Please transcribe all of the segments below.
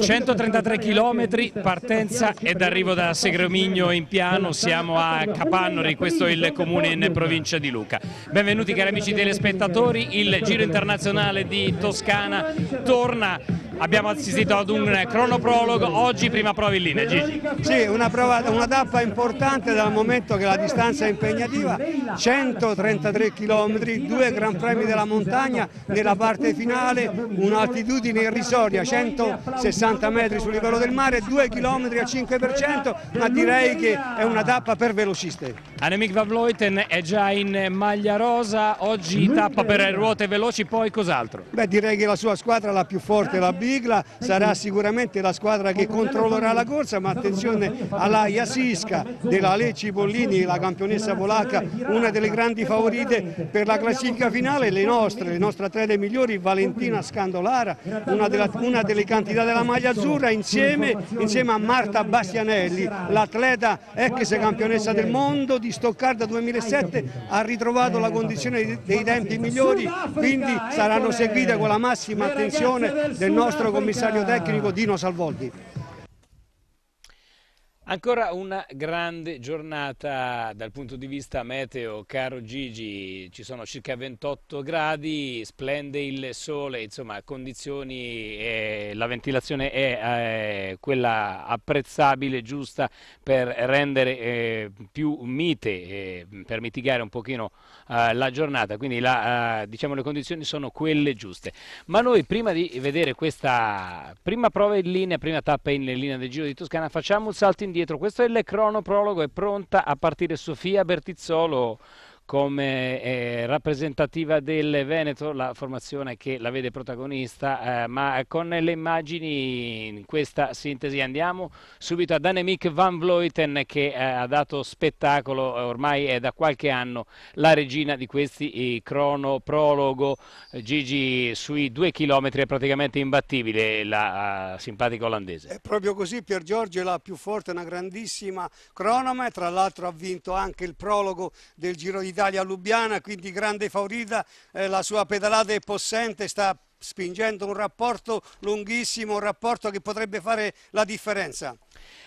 133 km, partenza ed arrivo da Segromigno in piano, siamo a Capannori, questo è il comune in provincia di Luca. Benvenuti cari amici telespettatori, il Giro Internazionale di Toscana torna abbiamo assistito ad un eh, cronoprologo, oggi prima prova in linea Gigi. Sì, una, prova, una tappa importante dal momento che la distanza è impegnativa, 133 km, due gran premi della montagna nella parte finale, un'altitudine irrisoria, 160 metri sul livello del mare, 2 km a 5%, ma direi che è una tappa per velociste. Annemiek Vleuten è già in maglia rosa, oggi tappa per ruote veloci, poi cos'altro? Beh direi che la sua squadra la più forte, la B Sigla sarà sicuramente la squadra che controllerà la corsa, ma attenzione alla Jasiska della Lecci Bollini, la campionessa polacca, una delle grandi favorite per la classifica finale, le nostre, le nostre atlete migliori, Valentina Scandolara, una, della, una delle candidate della maglia azzurra, insieme, insieme a Marta Bastianelli, l'atleta ex campionessa del mondo di Stoccarda 2007, ha ritrovato la condizione dei tempi migliori, quindi saranno seguite con la massima attenzione del nostro nostro commissario tecnico Dino Salvoldi. Ancora una grande giornata dal punto di vista meteo, caro Gigi, ci sono circa 28 gradi, splende il sole, insomma condizioni, eh, la ventilazione è eh, quella apprezzabile, giusta per rendere eh, più mite, eh, per mitigare un pochino eh, la giornata, quindi la, eh, diciamo le condizioni sono quelle giuste. Ma noi prima di vedere questa prima prova in linea, prima tappa in linea del Giro di Toscana, facciamo un salto indietro dietro. Questo è il cronoprologo, è pronta a partire Sofia Bertizzolo come eh, rappresentativa del Veneto, la formazione che la vede protagonista, eh, ma con le immagini in questa sintesi andiamo subito ad Annemiek van Vleuten che eh, ha dato spettacolo, eh, ormai è da qualche anno la regina di questi crono prologo eh, Gigi sui due chilometri è praticamente imbattibile la uh, simpatica olandese. È proprio così, Pier Giorgio è la più forte, una grandissima cronoma e tra l'altro ha vinto anche il prologo del Giro d'Italia Italia Lubiana, quindi grande favorita, eh, la sua pedalata è possente, sta spingendo un rapporto lunghissimo, un rapporto che potrebbe fare la differenza.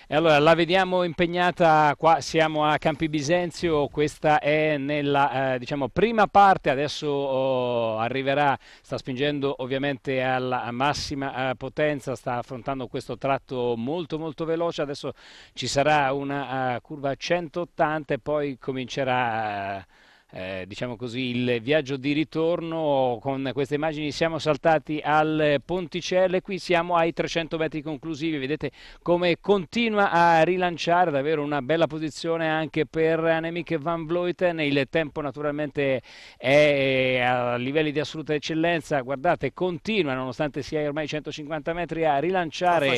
E allora la vediamo impegnata qua, siamo a Campi Bisenzio, questa è nella eh, diciamo, prima parte, adesso oh, arriverà, sta spingendo ovviamente alla massima eh, potenza, sta affrontando questo tratto molto molto veloce, adesso ci sarà una uh, curva 180 e poi comincerà... Uh, eh, diciamo così, il viaggio di ritorno con queste immagini siamo saltati al ponticello e qui siamo ai 300 metri conclusivi vedete come continua a rilanciare davvero una bella posizione anche per Annemiek van Vleuten il tempo naturalmente è eh, a livelli di assoluta eccellenza guardate continua nonostante sia ormai 150 metri a rilanciare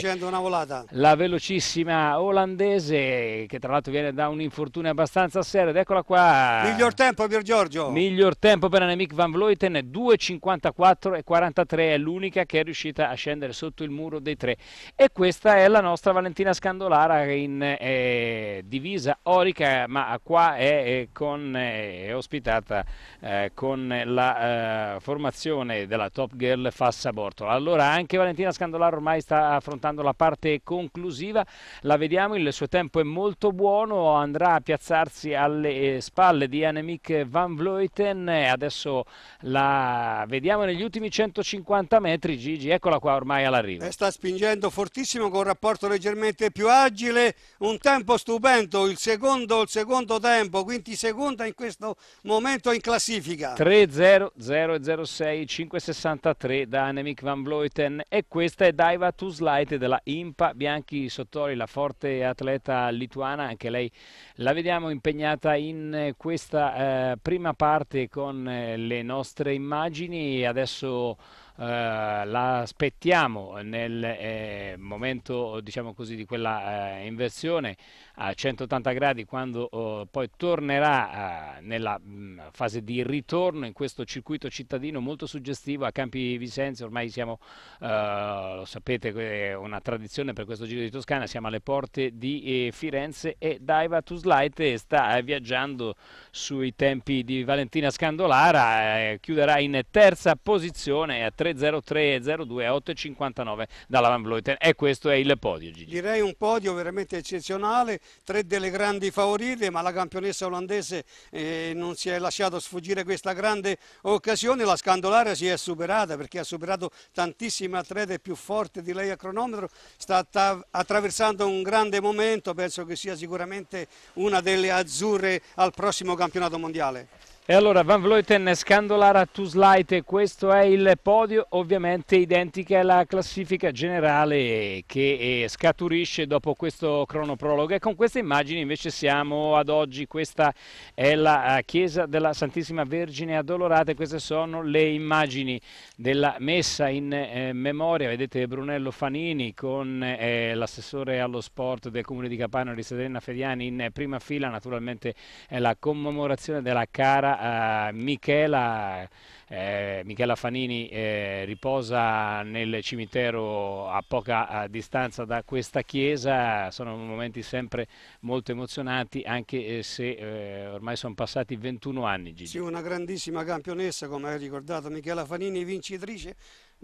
la velocissima olandese che tra l'altro viene da un infortunio abbastanza serio ed eccola qua miglior tempo Pier Giorgio. Miglior tempo per Annemiek van Vleuten, 2.54 e 43, è l'unica che è riuscita a scendere sotto il muro dei tre. E questa è la nostra Valentina Scandolara in eh, divisa orica, ma qua è, è, eh, con, eh, è ospitata eh, con la eh, formazione della Top Girl Fassa Bortola. Allora anche Valentina Scandolara ormai sta affrontando la parte conclusiva, la vediamo, il suo tempo è molto buono, andrà a piazzarsi alle eh, spalle di Annemiek Van Vleuten. Eh, adesso la vediamo negli ultimi 150 metri. Gigi, eccola qua ormai all'arrivo. E eh, sta spingendo fortissimo con un rapporto leggermente più agile. Un tempo stupendo, il secondo, il secondo tempo, quindi seconda in questo momento in classifica. 3-0-0-06, 5-63 da Annemiek Van Vleuten. E questa è Daiva Tuslite della Impa Bianchi Sottori, la forte atleta lituana. Anche lei la vediamo impegnata in eh, questa. Eh, prima parte con eh, le nostre immagini, e adesso eh, la aspettiamo nel eh, momento diciamo così, di quella eh, inversione a 180 gradi quando oh, poi tornerà nella mm, fase di ritorno in questo circuito cittadino molto suggestivo a Campi Vicenza, ormai siamo, lo sapete, è una tradizione per questo Giro di Toscana, siamo alle porte di Firenze e Daiva Tuslaite sta viaggiando sui tempi di Valentina Scandolara, chiuderà in terza posizione a 3 303 02 859 dalla Van Vleuten e questo è il podio Gigi. Direi un podio veramente eccezionale, tre delle grandi favorite ma la campionessa olandese eh, non si è lasciata sfuggire questa grande occasione, la Scandolaria si è superata perché ha superato tantissime atlete più forti di lei a cronometro, sta attraversando un grande momento, penso che sia sicuramente una delle azzurre al prossimo campionato mondiale. E allora Van Vleuten, Scandolara, Tuslaite, questo è il podio, ovviamente identica alla classifica generale che eh, scaturisce dopo questo cronoprologo e con queste immagini invece siamo ad oggi, questa è la eh, chiesa della Santissima Vergine Addolorata queste sono le immagini della messa in eh, memoria, vedete Brunello Fanini con eh, l'assessore allo sport del comune di Capano, di Risadenna Fediani in prima fila, naturalmente è la commemorazione della cara eh, Michela, eh, Michela, Fanini eh, riposa nel cimitero a poca a eh, distanza da questa chiesa, sono momenti sempre molto emozionanti anche eh, se ormai sono passati 21 anni. Gigi. Sì, una grandissima campionessa come hai ricordato Michela Fanini, vincitrice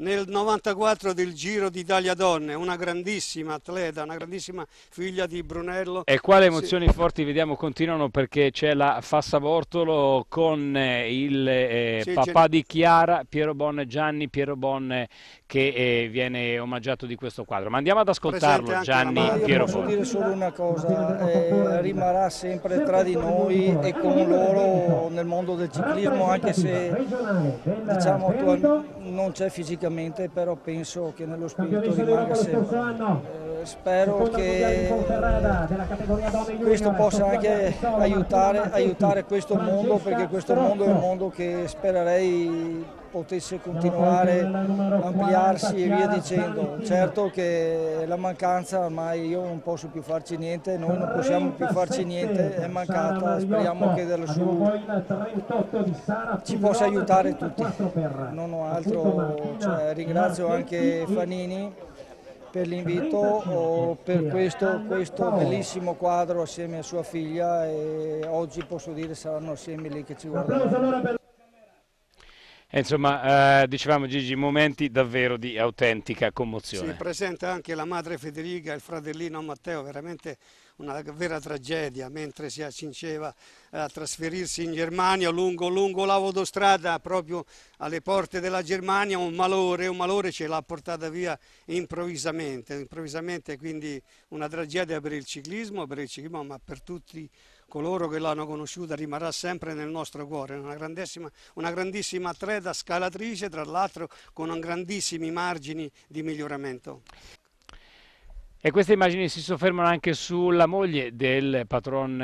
nel 94 del Giro d'Italia Donne, una grandissima atleta, una grandissima figlia di Brunello. E quale emozioni sì. forti vediamo continuano perché c'è la Fassa Bortolo con eh, il eh, sì, papà di Chiara, Piero Bonne Gianni, Piero Bonne che eh, viene omaggiato di questo quadro. Ma andiamo ad ascoltarlo Gianni Piero Posso dire solo una cosa, eh, rimarrà sempre tra di noi e con loro nel mondo del ciclismo, anche se diciamo, non c'è fisicamente, però penso che nello spirito rimanga sempre. Eh, spero che questo possa anche aiutare, aiutare, questo mondo perché questo mondo è un mondo che spererei potesse continuare a ampliarsi e via dicendo certo che la mancanza ormai io non posso più farci niente noi non possiamo più farci niente è mancata speriamo che dalla sua ci possa aiutare tutti non ho altro cioè, ringrazio anche Fanini per l'invito o per questo, questo, bellissimo quadro assieme a sua figlia e oggi posso dire saranno assieme lì che ci guarderanno. Eh, insomma, eh, dicevamo Gigi, momenti davvero di autentica commozione. Si presenta anche la madre Federica, e il fratellino Matteo, veramente una vera tragedia mentre si accingeva eh, a trasferirsi in Germania lungo, lungo l'autostrada proprio alle porte della Germania un malore, un malore ce l'ha portata via improvvisamente, improvvisamente quindi una tragedia per il ciclismo, per il ciclismo ma per tutti coloro che l'hanno conosciuta rimarrà sempre nel nostro cuore, una grandissima, una grandissima atleta scalatrice tra l'altro con grandissimi margini di miglioramento. E queste immagini si soffermano anche sulla moglie del patron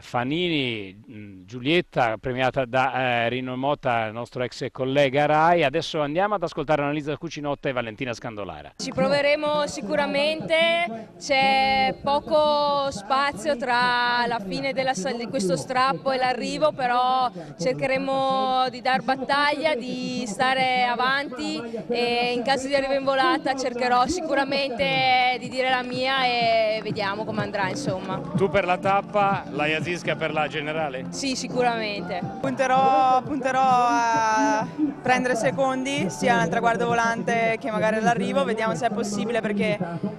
Fanini, mm, Giulietta, premiata da eh, Rino Motta, nostro ex collega Rai. Adesso andiamo ad ascoltare l'analisi Cucinotta e Valentina Scandolara. Ci proveremo sicuramente, c'è poco spazio tra la fine della, di questo strappo e l'arrivo, però cercheremo di dar battaglia, di stare avanti e in caso di arrivo in volata cercherò sicuramente di di dire la mia e vediamo come andrà insomma. Tu per la tappa, la Jasinska per la generale? Sì, sicuramente. Punterò, punterò a prendere secondi sia nel traguardo volante che magari all'arrivo, vediamo se è possibile perché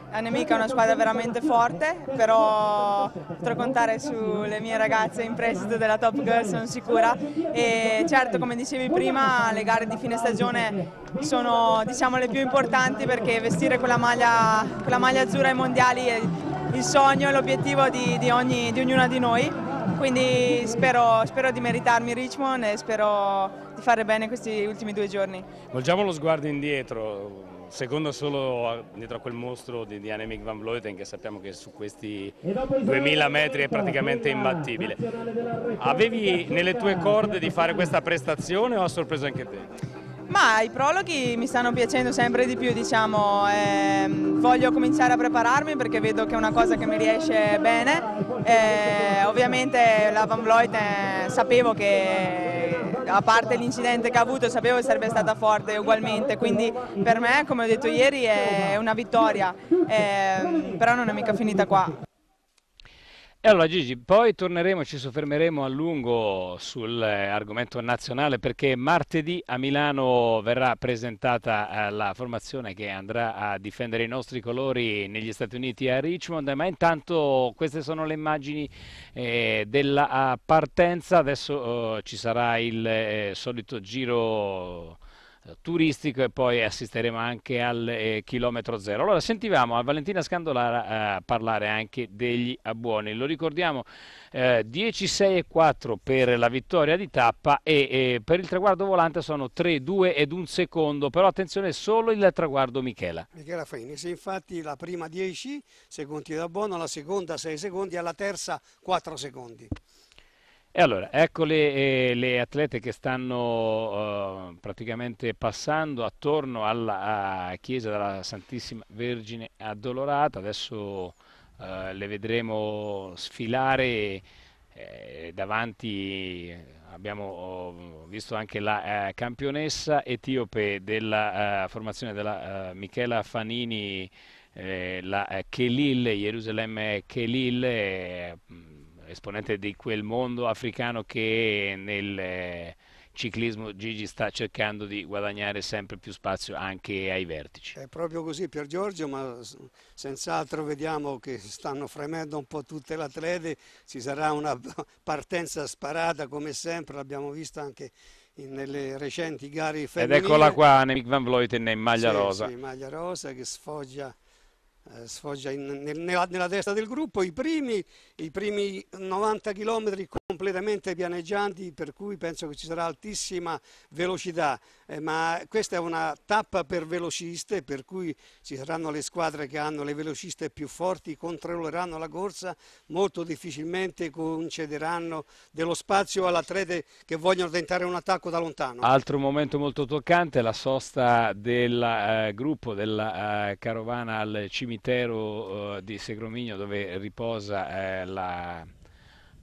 la nemica è una squadra veramente forte, però potrò contare sulle mie ragazze in prestito della Top Girl, sono sicura. E certo, come dicevi prima, le gare di fine stagione sono diciamo, le più importanti perché vestire quella maglia, quella maglia azzurra ai mondiali è il sogno e l'obiettivo di, di, di ognuna di noi. Quindi spero, spero, di meritarmi Richmond e spero di fare bene questi ultimi due giorni. Volgiamo lo sguardo indietro, secondo solo dietro a quel mostro di, di Anemic Van Vleuten che sappiamo che su questi 2000 metri è praticamente imbattibile. Avevi nelle tue corde di fare questa prestazione o ha sorpreso anche te? Ma i prologhi mi stanno piacendo sempre di più, diciamo, ehm, voglio cominciare a prepararmi perché vedo che è una cosa che mi riesce bene. Eh, ovviamente la Van Vloit eh, sapevo che a parte l'incidente che ha avuto sapevo che sarebbe stata forte ugualmente, quindi per me come ho detto ieri è una vittoria, eh, però non è mica finita qua. E allora Gigi, poi torneremo, ci soffermeremo a lungo sull'argomento nazionale perché martedì a Milano verrà presentata eh, la formazione che andrà a difendere i nostri colori negli Stati Uniti a Richmond, ma intanto queste sono le immagini eh, della eh, partenza, adesso ci sarà il solito giro eh, turistico e poi assisteremo anche al eh, chilometro zero. Allora sentivamo a Valentina Scandolara eh, parlare anche degli abbuoni, lo ricordiamo eh, 10-6 e 4 per la vittoria di tappa e, e per il traguardo volante sono 3-2 ed un secondo, però attenzione solo il traguardo Michela. Michela se infatti la prima 10 secondi d'abbuono, la seconda 6 secondi, alla terza 4 secondi. E allora, eccole eh, le atlete che stanno eh, praticamente passando attorno alla chiesa della Santissima Vergine Addolorata. Adesso eh, le vedremo sfilare eh, davanti, abbiamo oh, visto anche la eh, campionessa etiope della eh, formazione della Michela Fanini, la Kelil, Gerusalemme Kelil esponente di quel mondo africano che nel eh, ciclismo Gigi sta cercando di guadagnare sempre più spazio anche ai vertici. È proprio così Pier Giorgio, ma senz'altro vediamo che stanno fremendo un po' tutte le atlete, ci sarà una partenza sparata come sempre, l'abbiamo visto anche nelle recenti gare femminili. Ed eccola qua, Nemic Van Vleuten in maglia sì, rosa. Sì, maglia rosa che sfoggia eh, sfoggia in, nel, nella, testa del gruppo, i primi, i primi 90 km completamente pianeggianti per cui penso che ci sarà altissima velocità, eh, ma questa è una tappa per velociste per cui ci saranno le squadre che hanno le velociste più forti, controlleranno la corsa, molto difficilmente concederanno dello spazio all'atlete che vogliono tentare un attacco da lontano. Altro momento molto toccante la sosta del eh, gruppo della eh, carovana al cimitero cimitero eh, di Segromigno dove riposa eh, la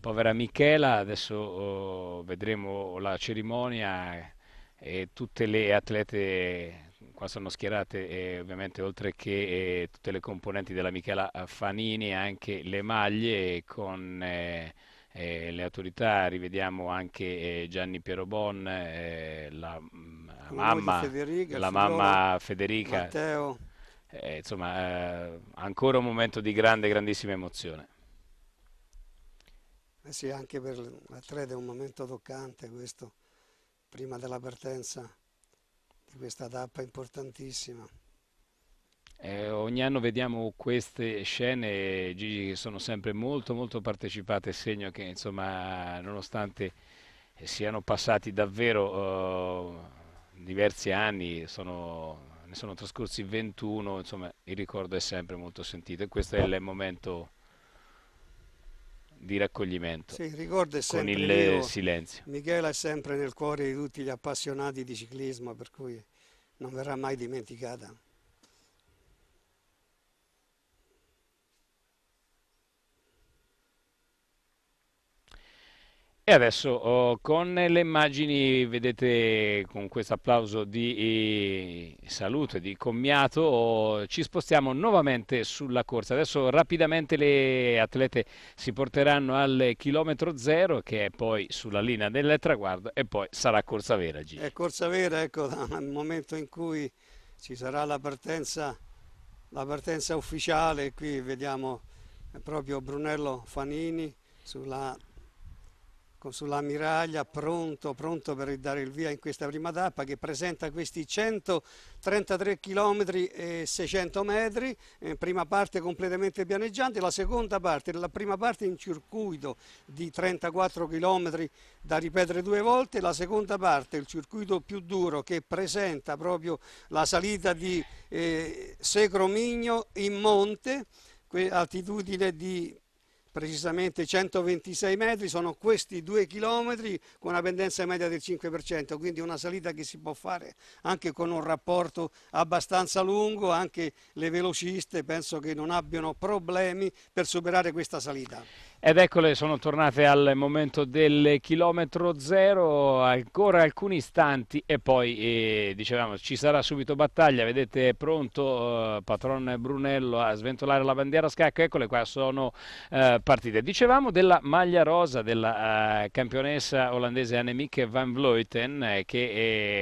povera Michela, adesso oh, vedremo la cerimonia e tutte le atlete qua sono schierate eh, ovviamente oltre che eh, tutte le componenti della Michela Fanini anche le maglie con eh, eh le autorità rivediamo anche Gianni Pierobon la, mm, la mamma, Federica, la mamma Federica Matteo eh, insomma, eh, ancora un momento di grande, grandissima emozione. Eh sì, anche per l'Atleta è un momento toccante questo, prima della partenza di questa tappa importantissima. Eh, ogni anno vediamo queste scene, Gigi, che sono sempre molto molto partecipate, segno che insomma, nonostante siano passati davvero eh, diversi anni, sono ne sono trascorsi 21, insomma il ricordo è sempre molto sentito e questo è il momento di raccoglimento sì, ricordo è con il io, silenzio. Michela è sempre nel cuore di tutti gli appassionati di ciclismo per cui non verrà mai dimenticata. E adesso oh, con le immagini vedete con questo applauso di eh, salute, di commiato, oh, ci spostiamo nuovamente sulla corsa. Adesso rapidamente le atlete si porteranno al chilometro zero che è poi sulla linea del traguardo e poi sarà corsa vera. Gigi. È corsa vera, ecco, dal momento in cui ci sarà la partenza, la partenza ufficiale, qui vediamo proprio Brunello Fanini sulla Ecco, sull'ammiraglia pronto, pronto per dare il via in questa prima tappa che presenta questi 133 km e 600 metri, eh, prima parte completamente pianeggiante, la seconda parte, la prima parte in circuito di 34 km da ripetere due volte, la seconda parte il circuito più duro che presenta proprio la salita di eh, Secromigno in monte, altitudine di precisamente 126 metri, sono questi due chilometri con una pendenza media del 5%, quindi una salita che si può fare anche con un rapporto abbastanza lungo, anche le velociste penso che non abbiano problemi per superare questa salita. Ed eccole, sono tornate al momento del chilometro zero, ancora alcuni istanti e poi, eh, dicevamo, ci sarà subito battaglia. Vedete, è pronto eh, Patron Brunello a sventolare la bandiera a scacco. Eccole qua, sono eh, partite. Dicevamo della maglia rosa della eh, campionessa olandese Annemieke van Vleuten, eh, che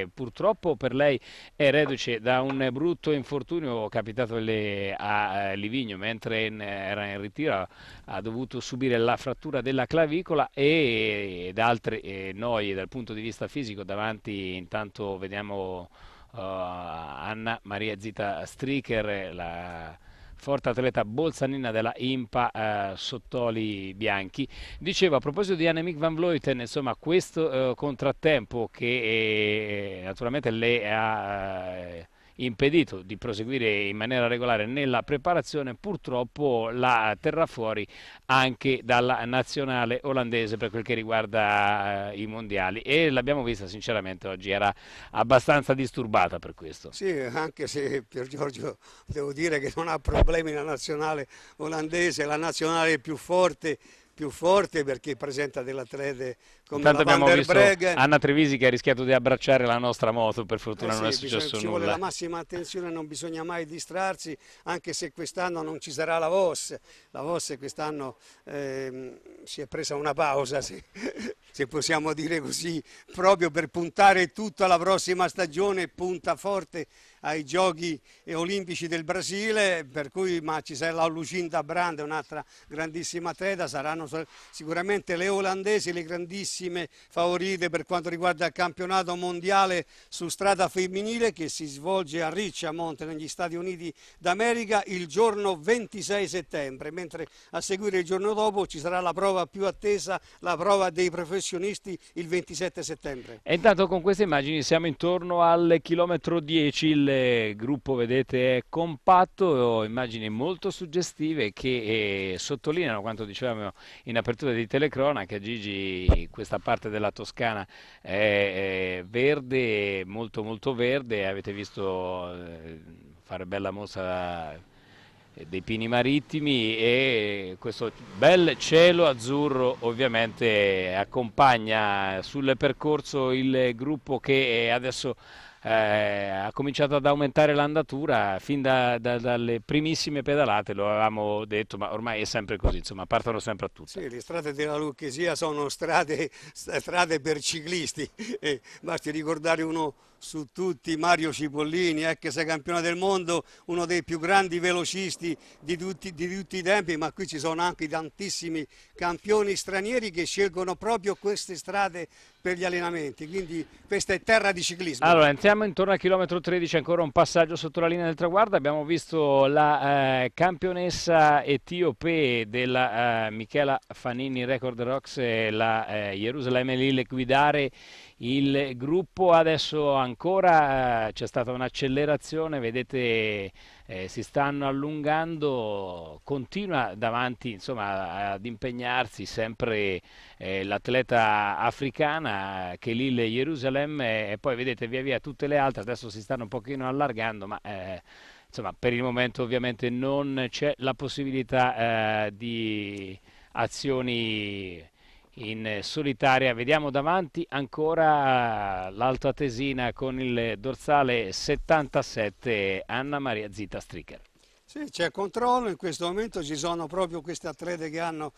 eh, purtroppo per lei è reduce da un brutto infortunio capitato le, a Livigno, mentre in, era in ritiro ha dovuto subire la frattura della clavicola ed altre eh, noie dal punto di vista fisico davanti intanto vediamo uh, Anna Maria Zita Stricker la forte atleta bolzanina della Impa eh, Sottoli Bianchi. Dicevo a proposito di Annemiek van Vleuten, insomma questo eh, contrattempo che eh, naturalmente le ha eh, impedito di proseguire in maniera regolare nella preparazione, purtroppo la terrà fuori anche dalla nazionale olandese per quel che riguarda eh, i mondiali e l'abbiamo vista sinceramente oggi, era abbastanza disturbata per questo. Sì, anche se Pier Giorgio devo dire che non ha problemi la nazionale olandese, la nazionale più forte più forte perché presenta delle atlete come Intanto la abbiamo visto Breg. Anna Trevisi che ha rischiato di abbracciare la nostra moto, per eh fortuna eh non è successo bisogna, nulla. Ci vuole la massima attenzione, non bisogna mai distrarsi, anche se quest'anno non ci sarà la VOS. La VOS quest'anno eh, si è presa una pausa, se, se, possiamo dire così, proprio per puntare tutto alla prossima stagione, punta forte ai Giochi Olimpici del Brasile, per cui ma ci sarà Lucinda Brand, un'altra grandissima atleta, saranno sicuramente le olandesi le grandissime favorite per quanto riguarda il campionato mondiale su strada femminile che si svolge a Richmond negli Stati Uniti d'America il giorno 26 settembre, mentre a seguire il giorno dopo ci sarà la prova più attesa, la prova dei professionisti il 27 settembre. E intanto con queste immagini siamo intorno al chilometro 10, il il gruppo vedete è compatto, immagini molto suggestive che eh, sottolineano quanto dicevamo in apertura di Telecrona che a Gigi questa parte della Toscana è, verde, molto molto verde, avete visto eh, fare bella mossa dei pini marittimi e questo bel cielo azzurro ovviamente accompagna sul percorso il gruppo che adesso eh, ha cominciato ad aumentare l'andatura fin da, da, dalle primissime pedalate, lo avevamo detto, ma ormai è sempre così, insomma, partono sempre a tutti. Sì, le strade della Lucchesia sono strade, strade per ciclisti, eh, basti ricordare uno su tutti Mario Cipollini, ex eh, campione del mondo, uno dei più grandi velocisti di tutti, di tutti, i tempi, ma qui ci sono anche tantissimi campioni stranieri che scelgono proprio queste strade per gli allenamenti, quindi questa è terra di ciclismo. Allora, entriamo intorno al chilometro 13, ancora un passaggio sotto la linea del traguardo, abbiamo visto la eh, campionessa etiope della eh, Michela Fanini Record Rocks, la eh, Gerusalemme Lille guidare il gruppo adesso ancora eh, c'è stata un'accelerazione, vedete eh, si stanno allungando, continua davanti insomma, ad impegnarsi sempre eh, l'atleta africana eh, che Lille e Jerusalem eh, e poi vedete via via tutte le altre, adesso si stanno un pochino allargando ma eh, insomma, per il momento ovviamente non c'è la possibilità di azioni in eh, solitaria. Vediamo davanti ancora eh, l'Alto Tesina con il dorsale 77 Anna Maria Zita Stricker. Sì, c'è controllo, in questo momento ci sono proprio queste atlete che hanno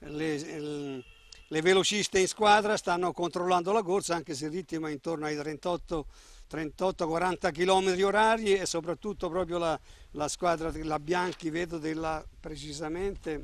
le, le velociste in squadra, stanno controllando la corsa anche se il ritmo è intorno ai 38 38-40 km orari e soprattutto proprio la, la squadra, la Bianchi, vedo della precisamente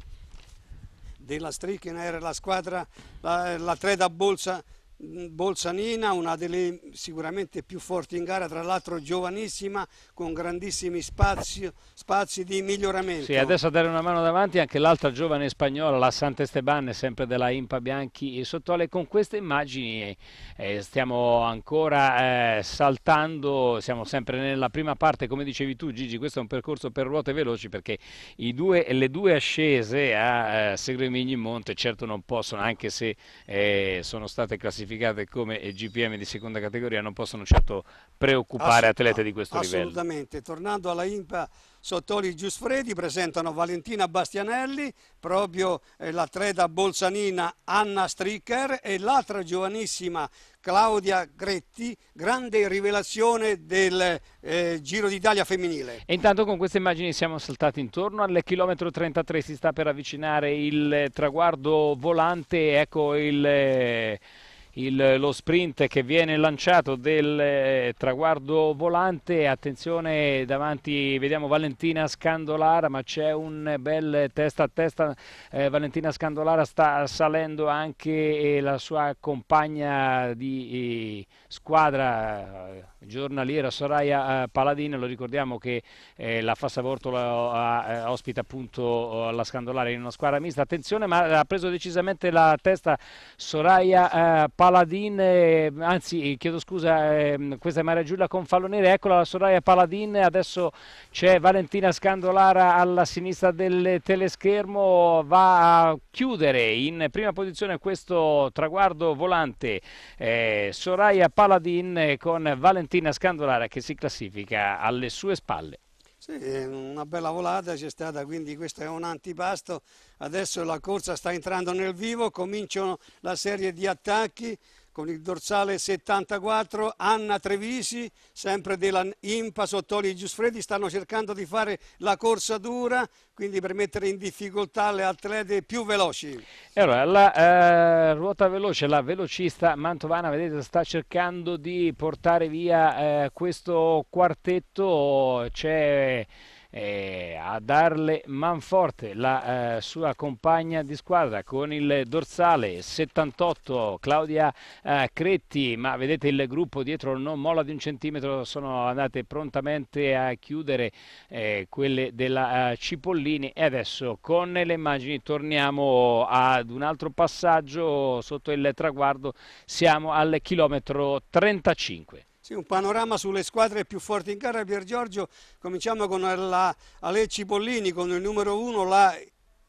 della Strichina era la squadra, la, la tre Bolsa Mm, Bolzanina, una delle sicuramente più forti in gara, tra l'altro giovanissima, con grandissimi spazi, spazi di miglioramento. Sì, adesso a dare una mano davanti anche l'altra giovane spagnola, la Sant'Esteban, sempre della Impa Bianchi e Sottole. Con queste immagini eh, stiamo ancora eh, saltando, siamo sempre nella prima parte, come dicevi tu Gigi, questo è un percorso per ruote veloci perché due, le due ascese a eh, Segremigni Monte certo non possono, anche se eh, sono state classificate classificate come GPM di seconda categoria non possono certo preoccupare atlete di questo assolutamente. livello. Assolutamente, tornando alla IMPA Sottoli Giusfredi presentano Valentina Bastianelli, proprio eh, l'atleta bolzanina Anna Stricker e l'altra giovanissima Claudia Gretti, grande rivelazione del eh, Giro d'Italia femminile. E intanto con queste immagini siamo saltati intorno al chilometro 33, si sta per avvicinare il traguardo volante, ecco il... Eh, il, lo sprint che viene lanciato del eh, traguardo volante, attenzione davanti, vediamo Valentina Scandolara, ma c'è un bel testa a testa, eh, Valentina Scandolara sta salendo anche eh, la sua compagna di eh, squadra eh, giornaliera Soraya Paladino, lo ricordiamo che eh, la Fassavortola ospita appunto la Scandolara in una squadra mista, attenzione ma ha preso decisamente la testa Soraya Paladino, Paladin, eh, anzi chiedo scusa, ehm, questa è Maria Giulia con Fallonere, eccola la Soraya Paladin, adesso c'è Valentina Scandolara alla sinistra del teleschermo, va a chiudere in prima posizione questo traguardo volante eh, Soraya Paladin eh, con Valentina Scandolara che si classifica alle sue spalle. Sì, una bella volata c'è stata, quindi questo è un antipasto. Adesso la corsa sta entrando nel vivo, cominciano la serie di attacchi con il dorsale 74 Anna Trevisi, sempre della Impa Sottoli e Giusfredi, stanno cercando di fare la corsa dura, quindi per mettere in difficoltà le atlete più veloci. E allora, la eh, ruota veloce, la velocista Mantovana, vedete, sta cercando di portare via eh, questo quartetto, c'è eh, a darle manforte la eh, sua compagna di squadra con il dorsale 78 Claudia eh, Cretti ma vedete il gruppo dietro non molla di un centimetro sono andate prontamente a chiudere eh, quelle della eh, Cipollini e adesso con le immagini torniamo ad un altro passaggio sotto il traguardo siamo al chilometro 35 sì, un panorama sulle squadre più forti in gara, Pier Giorgio. Cominciamo con la Ale Cipollini, con il numero uno, la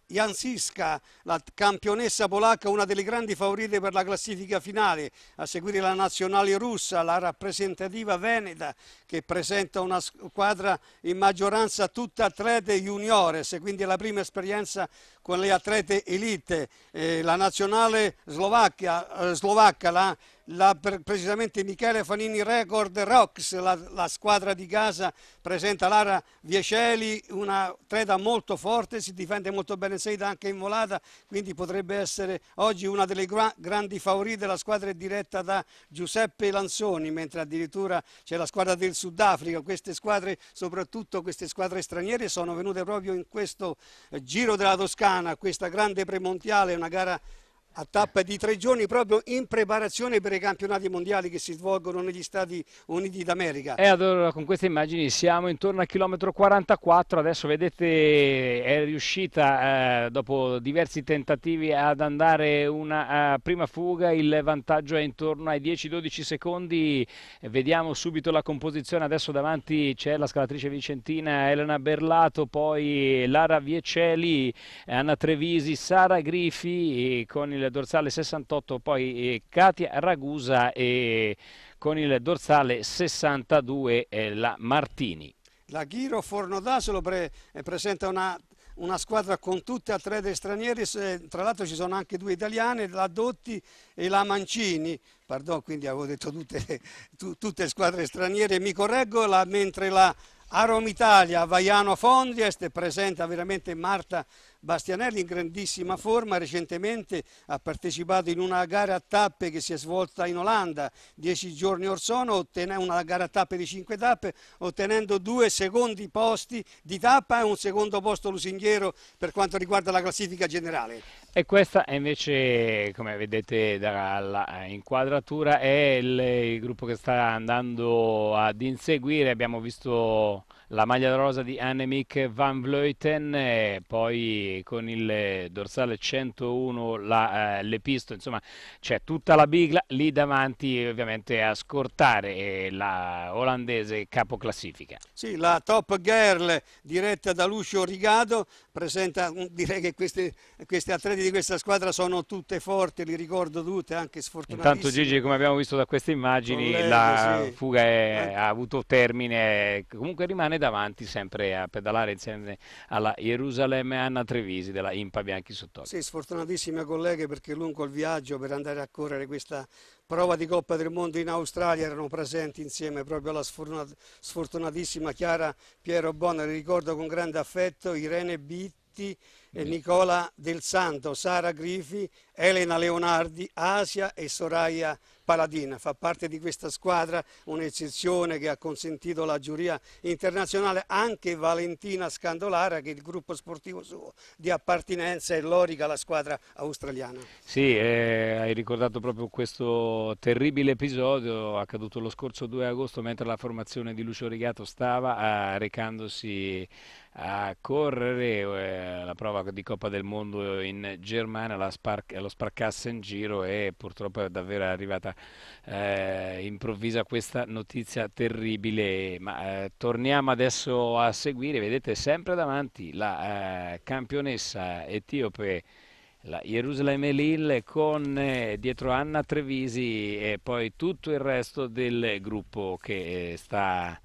Jansiska, la campionessa polacca, una delle grandi favorite per la classifica finale, a seguire la nazionale russa, la rappresentativa veneta che presenta una squadra in maggioranza tutta atlete juniores, quindi la prima esperienza con le atlete elite, eh, la nazionale slovacca, eh, slovacca la la, precisamente Michele Fanini Record Rocks, la, la squadra di casa presenta Lara Vieceli, una treta molto forte, si difende molto bene Seida anche in volata, quindi potrebbe essere oggi una delle gra grandi favorite, la squadra è diretta da Giuseppe Lanzoni, mentre addirittura c'è la squadra del Sudafrica, queste squadre, soprattutto queste squadre straniere, sono venute proprio in questo eh, giro della Toscana, questa grande premontiale, una gara a tappa di tre giorni proprio in preparazione per i campionati mondiali che si svolgono negli Stati Uniti d'America. E allora con queste immagini siamo intorno al chilometro 44, adesso vedete è riuscita eh, dopo diversi tentativi ad andare una uh, prima fuga, il vantaggio è intorno ai 10-12 secondi, vediamo subito la composizione, adesso davanti c'è la scalatrice vicentina Elena Berlato, poi Lara Vieceli, Anna Trevisi, Sara Grifi eh, con il dorsale 68 poi eh, Katia Ragusa e con il dorsale 62 eh, la Martini. La Ghiro Fornodasolo pre eh, presenta una una squadra con tutte e tre atlete stranieri, tra l'altro ci sono anche due italiane, la Dotti e la Mancini, pardon, quindi avevo detto tutte, tu, tutte squadre straniere, mi correggo, la, mentre la Arom Italia, Vaiano Fondiest, presenta veramente Marta Bastianelli in grandissima forma, recentemente ha partecipato in una gara a tappe che si è svolta in Olanda dieci giorni or sono, una gara a tappe di cinque tappe, ottenendo due secondi posti di tappa e un secondo posto lusinghiero per quanto riguarda la classifica generale. E questa è invece, come vedete dalla eh, inquadratura, è il, il gruppo che sta andando ad inseguire, abbiamo visto la maglia rosa di Annemiek van Vleuten, poi con il dorsale 101 la, eh, l'Episto, insomma c'è tutta la bigla lì davanti ovviamente a scortare eh, la olandese capoclassifica. Sì, la Top Girl diretta da Lucio Rigado presenta, direi che queste, questi atleti di questa squadra sono tutte forti, li ricordo tutte, anche sfortunatissime. Intanto Gigi, come abbiamo visto da queste immagini, lei, la sì. fuga è, eh. ha avuto termine, comunque rimane davanti sempre a pedalare insieme alla Gerusalemme Anna Trevisi della Impa Bianchi Sottoli. Sì, sfortunatissime colleghe perché lungo il viaggio per andare a correre questa prova di Coppa del Mondo in Australia erano presenti insieme proprio alla sfortunatissima Chiara Piero Bonner. Ricordo con grande affetto Irene B, Moretti, Nicola Del Santo, Sara Grifi, Elena Leonardi, Asia e Soraya Paladina. Fa parte di questa squadra un'eccezione che ha consentito la giuria internazionale anche Valentina Scandolara che è il gruppo sportivo suo di appartenenza e l'Orica, la squadra australiana. Sì, eh, hai ricordato proprio questo terribile episodio accaduto lo scorso 2 agosto mentre la formazione di Lucio Rigato stava eh, recandosi a correre eh, la prova di Coppa del Mondo in Germania, la sparc- lo sparcasse in giro e purtroppo è davvero arrivata eh, improvvisa questa notizia terribile. Ma eh, torniamo adesso a seguire, vedete sempre davanti la eh, campionessa etiope la Jerusalem Elil con eh, dietro Anna Trevisi e poi tutto il resto del gruppo che eh, sta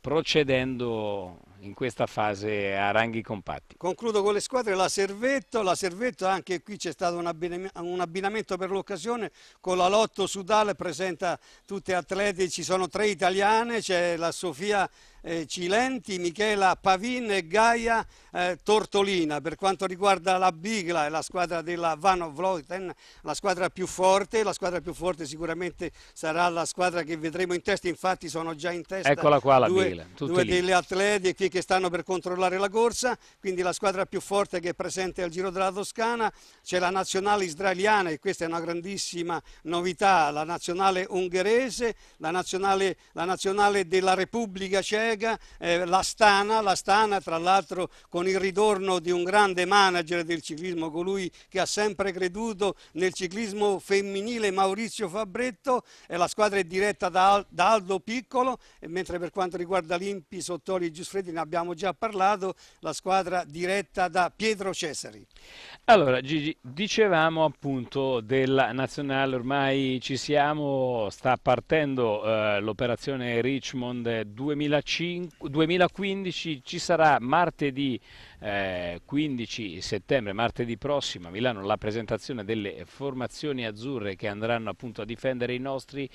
procedendo in questa fase a ranghi compatti. Concludo con le squadre, la Servetto, la Servetto anche qui c'è stato un, abbinam un abbinamento per l'occasione con la Lotto Sudale, presenta tutte atlete, ci sono tre italiane, c'è la Sofia eh, Cilenti, Michela Pavin e Gaia eh, Tortolina. Per quanto riguarda la Bigla e la squadra della Vano Vleuten, la squadra più forte, la squadra più forte sicuramente sarà la squadra che vedremo in testa, infatti sono già in testa Eccola qua, la due, due delle atlete qui che stanno per controllare la corsa, quindi la squadra più forte che è presente al Giro della Toscana, c'è la nazionale israeliana e questa è una grandissima novità, la nazionale ungherese, la nazionale, la nazionale della Repubblica Ceca, collega, eh, Lastana, Lastana tra l'altro con il ritorno di un grande manager del ciclismo, colui che ha sempre creduto nel ciclismo femminile Maurizio Fabretto, eh, la squadra è diretta da, da Aldo Piccolo, mentre per quanto riguarda l'Impi Sottoli e Giusfredi ne abbiamo già parlato, la squadra diretta da Pietro Cesari. Allora Gigi, dicevamo appunto della nazionale, ormai ci siamo, sta partendo eh, l'operazione Richmond 2005 2015 ci sarà martedì eh, 15 settembre, martedì prossimo a Milano la presentazione delle formazioni azzurre che andranno appunto a difendere i nostri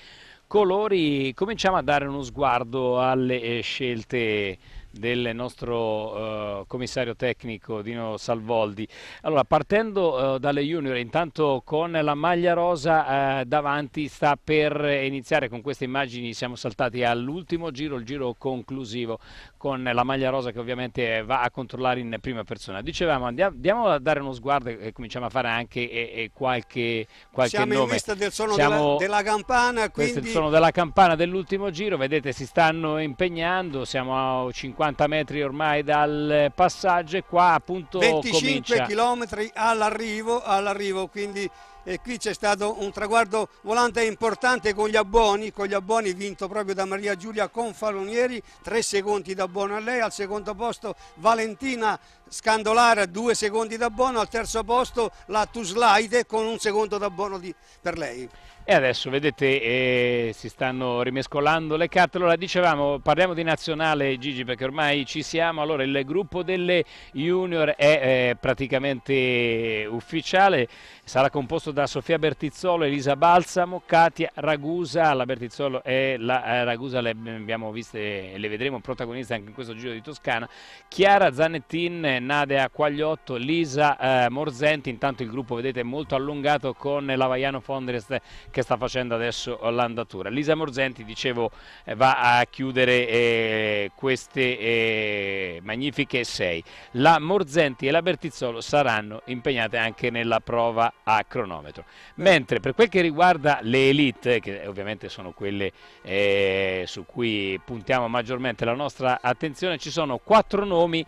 colori. Cominciamo a dare uno sguardo alle eh, scelte del nostro uh, commissario tecnico Dino Salvoldi. Allora, partendo uh, dalle junior, intanto con la maglia rosa uh, davanti sta per iniziare con queste immagini, siamo saltati all'ultimo giro, il giro conclusivo con la maglia rosa che ovviamente va a controllare in prima persona. Dicevamo, andiamo, a dare uno sguardo e cominciamo a fare anche e, e qualche, qualche siamo nome. Siamo in vista del suono siamo, della, della, campana. Quindi... Questo è il suono della campana dell'ultimo giro, vedete si stanno impegnando, siamo a 50 50 metri ormai dal passaggio e qua appunto 25 comincia. km all'arrivo, all'arrivo quindi e eh, qui c'è stato un traguardo volante importante con gli abboni, con gli abboni vinto proprio da Maria Giulia Confalonieri, tre secondi da buono a lei, al secondo posto Valentina Scandolare a due secondi da buono, al terzo posto la Tuslaide con un secondo da buono per lei. E adesso vedete eh, si stanno rimescolando le carte. Allora dicevamo, parliamo di nazionale Gigi perché ormai ci siamo. Allora il gruppo delle junior è eh, praticamente ufficiale, sarà composto da Sofia Bertizzolo, Elisa Balsamo, Katia Ragusa. La Bertizzolo e la eh, Ragusa le abbiamo viste, le vedremo protagoniste anche in questo Giro di Toscana. Chiara Zanettin Nadea Quagliotto, Lisa eh, Morzenti, intanto il gruppo vedete molto allungato con l'Avaiano Fondrest che sta facendo adesso l'andatura. Lisa Morzenti, dicevo, eh, va a chiudere eh, queste eh, magnifiche sei. La Morzenti e la Bertizzolo saranno impegnate anche nella prova a cronometro. Mentre per quel che riguarda le elite, che ovviamente sono quelle eh, su cui puntiamo maggiormente la nostra attenzione, ci sono quattro nomi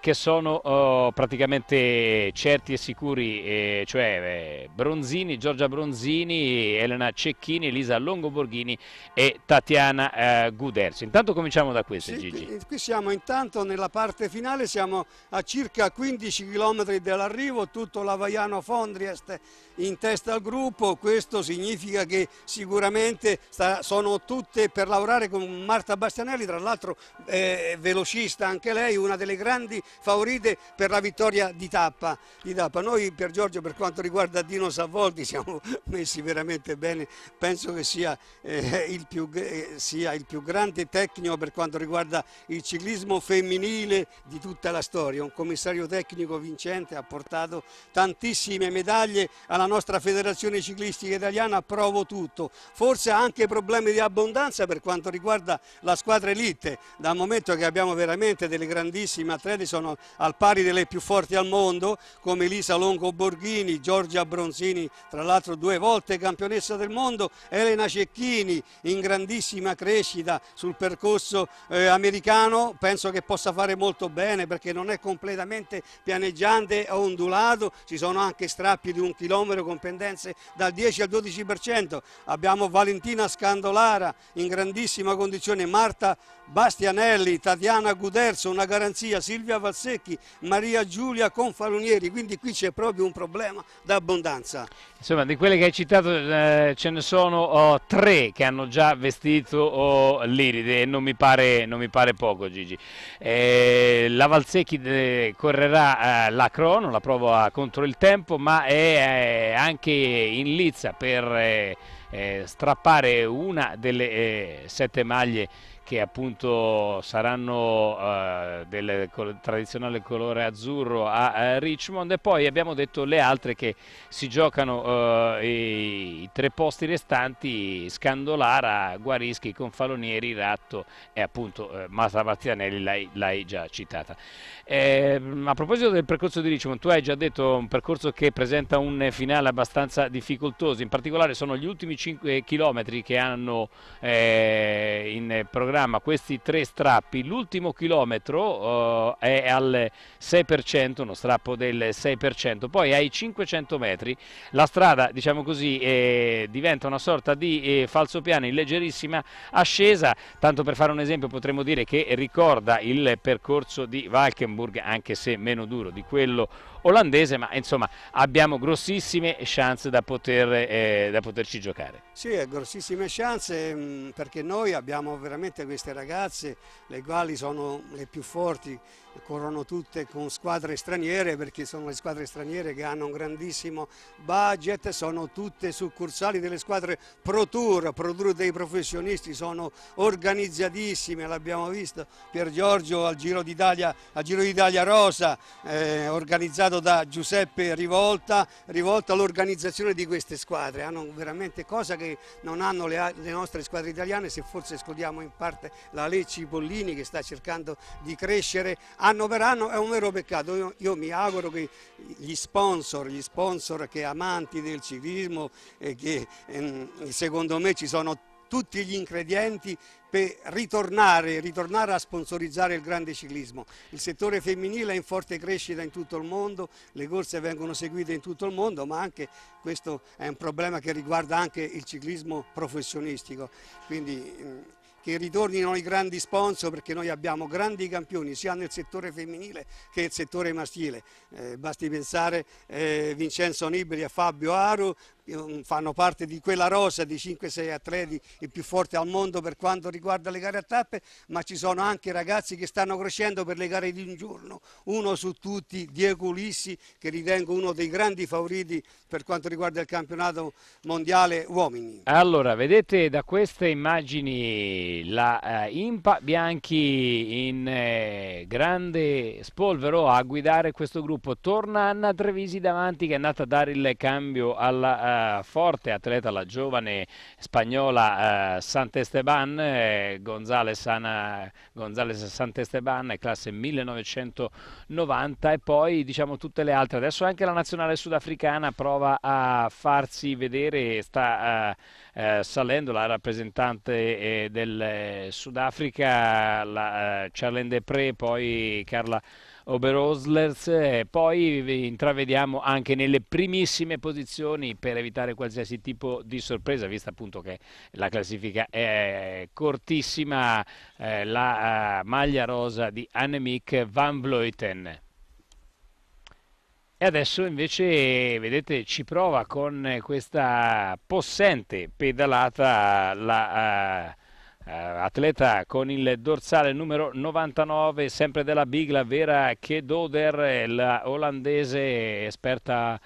che sono oh, praticamente certi e sicuri, eh, cioè eh, Bronzini, Giorgia Bronzini, Elena Cecchini, Elisa Longoborghini e Tatiana eh, Guderzi. Intanto cominciamo da questo sì, Gigi. Qui, qui siamo intanto nella parte finale, siamo a circa 15 km dall'arrivo, tutto l'Avaiano Fondriest in testa al gruppo, questo significa che sicuramente sta, sono tutte per lavorare con Marta Bastianelli, tra l'altro eh, velocista anche lei, una delle grandi favorite per la vittoria di tappa. Di tappa. Noi per Giorgio per quanto riguarda Dino Savvolti siamo messi veramente bene, penso che sia, eh, il, più, eh, sia il più grande tecnico per quanto riguarda il ciclismo femminile di tutta la storia, un commissario tecnico vincente ha portato tantissime medaglie alla nostra federazione ciclistica italiana, provo tutto, forse anche problemi di abbondanza per quanto riguarda la squadra elite, dal momento che abbiamo veramente delle grandissime atlete, sono competono al pari delle più forti al mondo come Lisa Longo Borghini, Giorgia Bronzini, tra l'altro due volte campionessa del mondo, Elena Cecchini in grandissima crescita sul percorso eh, americano, penso che possa fare molto bene perché non è completamente pianeggiante o ondulato, ci sono anche strappi di un chilometro con pendenze dal 10 al 12%, abbiamo Valentina Scandolara in grandissima condizione, Marta Bastianelli, Tatiana Guderzo, una garanzia, Silvia Valsecchi, Maria Giulia Confalonieri, quindi qui c'è proprio un problema d'abbondanza. Insomma, di quelle che hai citato eh, ce ne sono oh, tre che hanno già vestito oh, l'Iride e non mi, pare, non mi pare, poco Gigi. Eh, la Valsecchi eh, correrà eh, la crono, la prova contro il tempo, ma è eh, anche in lizza per eh, strappare una delle sette maglie che appunto saranno uh, del col tradizionale colore azzurro a, uh, Richmond e poi abbiamo detto le altre che si giocano uh, i, i, tre posti restanti Scandolara, Guarischi, Confalonieri, Ratto e appunto eh, Marta Martianelli l'hai, già citata. Eh, a proposito del percorso di Richmond, tu hai già detto un percorso che presenta un finale abbastanza difficoltoso, in particolare sono gli ultimi 5 chilometri che hanno eh, in programma programma questi tre strappi, l'ultimo chilometro eh, è al 6%, uno strappo del 6%, poi ai 500 metri la strada diciamo così eh, diventa una sorta di eh, piano in leggerissima ascesa, tanto per fare un esempio potremmo dire che ricorda il percorso di Valkenburg anche se meno duro di quello olandese, ma insomma abbiamo grossissime chance da, poter, eh, da poterci giocare. Sì, eh, grossissime chance mm, perché noi abbiamo veramente queste ragazze le quali sono le più forti corrono tutte con squadre straniere perché sono le squadre straniere che hanno un grandissimo budget, sono tutte succursali delle squadre Pro Tour, Pro Tour dei professionisti, sono organizzatissime, l'abbiamo visto Pier Giorgio al Giro d'Italia, Rosa, eh, organizzato da Giuseppe Rivolta, Rivolta all'organizzazione di queste squadre, hanno veramente cosa che non hanno le, le nostre squadre italiane se forse escludiamo in parte la Lecci Pollini che sta cercando di crescere anno per anno è un vero peccato. Io, io mi auguro che gli sponsor, gli sponsor che amanti del ciclismo e eh, che ehm, secondo me ci sono tutti gli ingredienti per ritornare, ritornare, a sponsorizzare il grande ciclismo. Il settore femminile è in forte crescita in tutto il mondo, le corse vengono seguite in tutto il mondo, ma anche questo è un problema che riguarda anche il ciclismo professionistico. Quindi, che ritornino i grandi sponsor perché noi abbiamo grandi campioni sia nel settore femminile che nel settore maschile. Eh, basti pensare eh, Vincenzo Nibri e Fabio Aru fanno parte di quella rosa di 5-6 atleti i più forti al mondo per quanto riguarda le gare a tappe, ma ci sono anche ragazzi che stanno crescendo per le gare di un giorno. Uno su tutti, Diego Ulissi, che ritengo uno dei grandi favoriti per quanto riguarda il campionato mondiale uomini. Allora, vedete da queste immagini la eh, Impa Bianchi in eh, grande spolvero a guidare questo gruppo. Torna Anna Trevisi davanti che è andata a dare il cambio alla... Eh, forte atleta, la giovane spagnola eh, Sant'Esteban, eh, Gonzales, Ana, Gonzales Sant'Esteban, classe 1990 e poi diciamo tutte le altre. Adesso anche la nazionale sudafricana prova a farsi vedere, sta eh, eh, salendo la rappresentante eh, del eh, Sudafrica, la, Charlene Depre, poi Carla Oberoslers e eh, poi intravediamo anche nelle primissime posizioni per evitare qualsiasi tipo di sorpresa, vista appunto che la classifica è cortissima, eh, la uh, maglia rosa di Annemiek van Vleuten. E adesso invece, vedete, ci prova con questa possente pedalata la... Uh, eh, atleta con il dorsale numero 99 sempre della Bigla Vera Kedoder la olandese esperta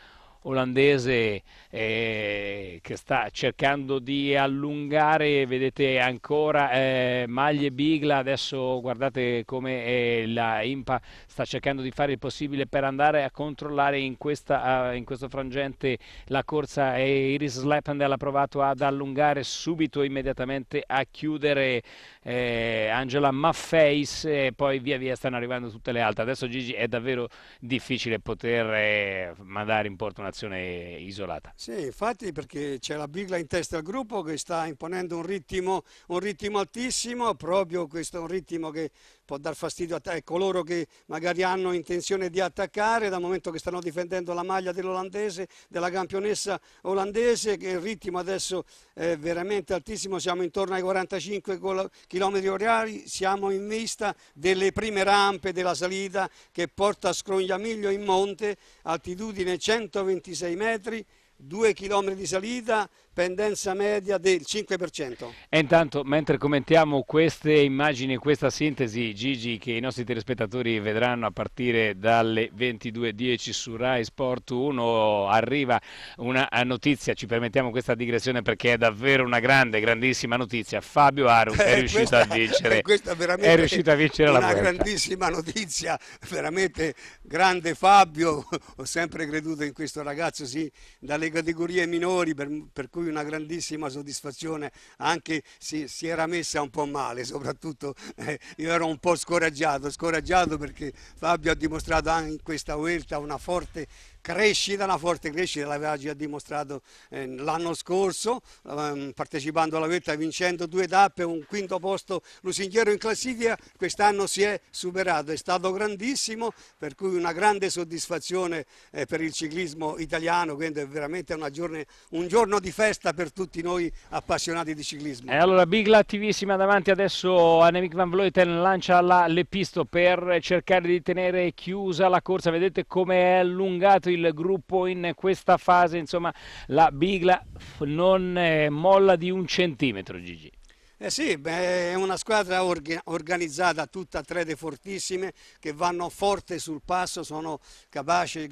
olandese eh, che sta cercando di allungare, vedete ancora eh, Maglie Bigla, adesso guardate come eh, la Impa sta cercando di fare il possibile per andare a controllare in, questa, uh, in questo frangente la corsa e Iris Sleppendel ha provato ad allungare subito immediatamente a chiudere eh, Angela Maffeis e poi via via stanno arrivando tutte le altre, adesso Gigi è davvero difficile poter eh, mandare in porto una prestazione isolata. Sì, infatti perché c'è la Bigla in testa al gruppo che sta imponendo un ritmo, un ritmo altissimo, proprio questo ritmo che può dar fastidio a coloro che magari hanno intenzione di attaccare dal momento che stanno difendendo la maglia dell'olandese, della campionessa olandese, che il ritmo adesso è veramente altissimo, siamo intorno ai 45 km orari, siamo in vista delle prime rampe della salita che porta a Scrognamiglio in monte, altitudine 126 metri, 2 km di salita, pendenza media del 5%. E intanto, mentre commentiamo queste immagini, questa sintesi, Gigi, che i nostri telespettatori vedranno a partire dalle 22.10 su Rai Sport 1, arriva una notizia, ci permettiamo questa digressione perché è davvero una grande, grandissima notizia. Fabio Arum è eh, riuscito questa, a vincere. è riuscito a vincere la Vuelta. Una grandissima notizia, veramente grande Fabio, ho sempre creduto in questo ragazzo, sì, dalle categorie minori per, per cui cui una grandissima soddisfazione, anche se si era messa un po' male, soprattutto eh, io ero un po' scoraggiato, scoraggiato perché Fabio ha dimostrato anche in questa Vuelta una forte crescita, una forte crescita, l'aveva già dimostrato eh, l'anno scorso ehm, partecipando alla vetta vincendo due tappe, un quinto posto lusinghiero in classifica, quest'anno si è superato, è stato grandissimo, per cui una grande soddisfazione eh, per il ciclismo italiano, quindi è veramente giorno, un giorno di festa per tutti noi appassionati di ciclismo. E allora Bigla attivissima davanti adesso a Nemik Van Vleuten lancia la, l'episto per cercare di tenere chiusa la corsa, vedete come è allungato il gruppo in questa fase, insomma la Bigla non eh, molla di un centimetro Gigi. Eh sì, beh, è una squadra organizzata, tutta atlete fortissime che vanno forte sul passo, sono capaci,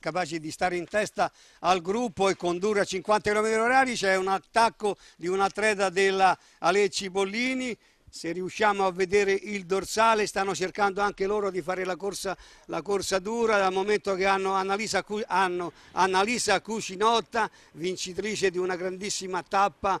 capaci, di stare in testa al gruppo e condurre a 50 km orari. C'è un attacco di un atleta della Ale Cipollini se riusciamo a vedere il dorsale stanno cercando anche loro di fare la corsa, la corsa dura dal momento che hanno Annalisa, hanno Annalisa Cucinotta vincitrice di una grandissima tappa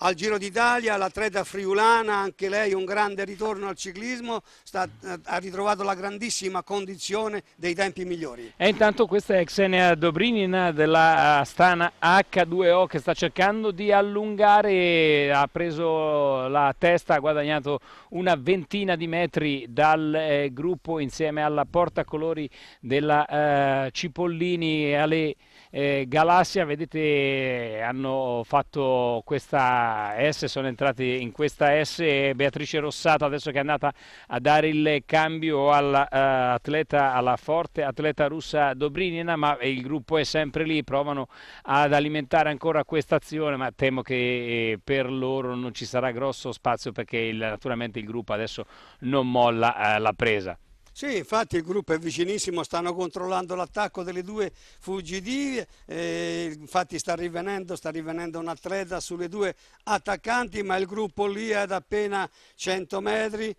al Giro d'Italia, l'atleta friulana, anche lei un grande ritorno al ciclismo, sta, eh, ha ritrovato la grandissima condizione dei tempi migliori. E intanto questa è Xenia Dobrinin eh, della Astana eh, H2O che sta cercando di allungare, ha preso la testa, ha guadagnato una ventina di metri dal eh, gruppo insieme alla portacolori della eh, Cipollini e alle eh, Galassia, vedete, hanno fatto questa S, sono entrati in questa S Beatrice Rossata adesso che è andata a dare il cambio all'atleta, eh, alla forte atleta russa Dobrinina, ma il gruppo è sempre lì, provano ad alimentare ancora questa azione, ma temo che eh, per loro non ci sarà grosso spazio perché il, naturalmente il gruppo adesso non molla eh, la presa. Sì, infatti il gruppo è vicinissimo, stanno controllando l'attacco delle due fuggitive, eh, infatti sta rivenendo, sta rivenendo un atleta sulle due attaccanti, ma il gruppo lì è ad appena 100 metri.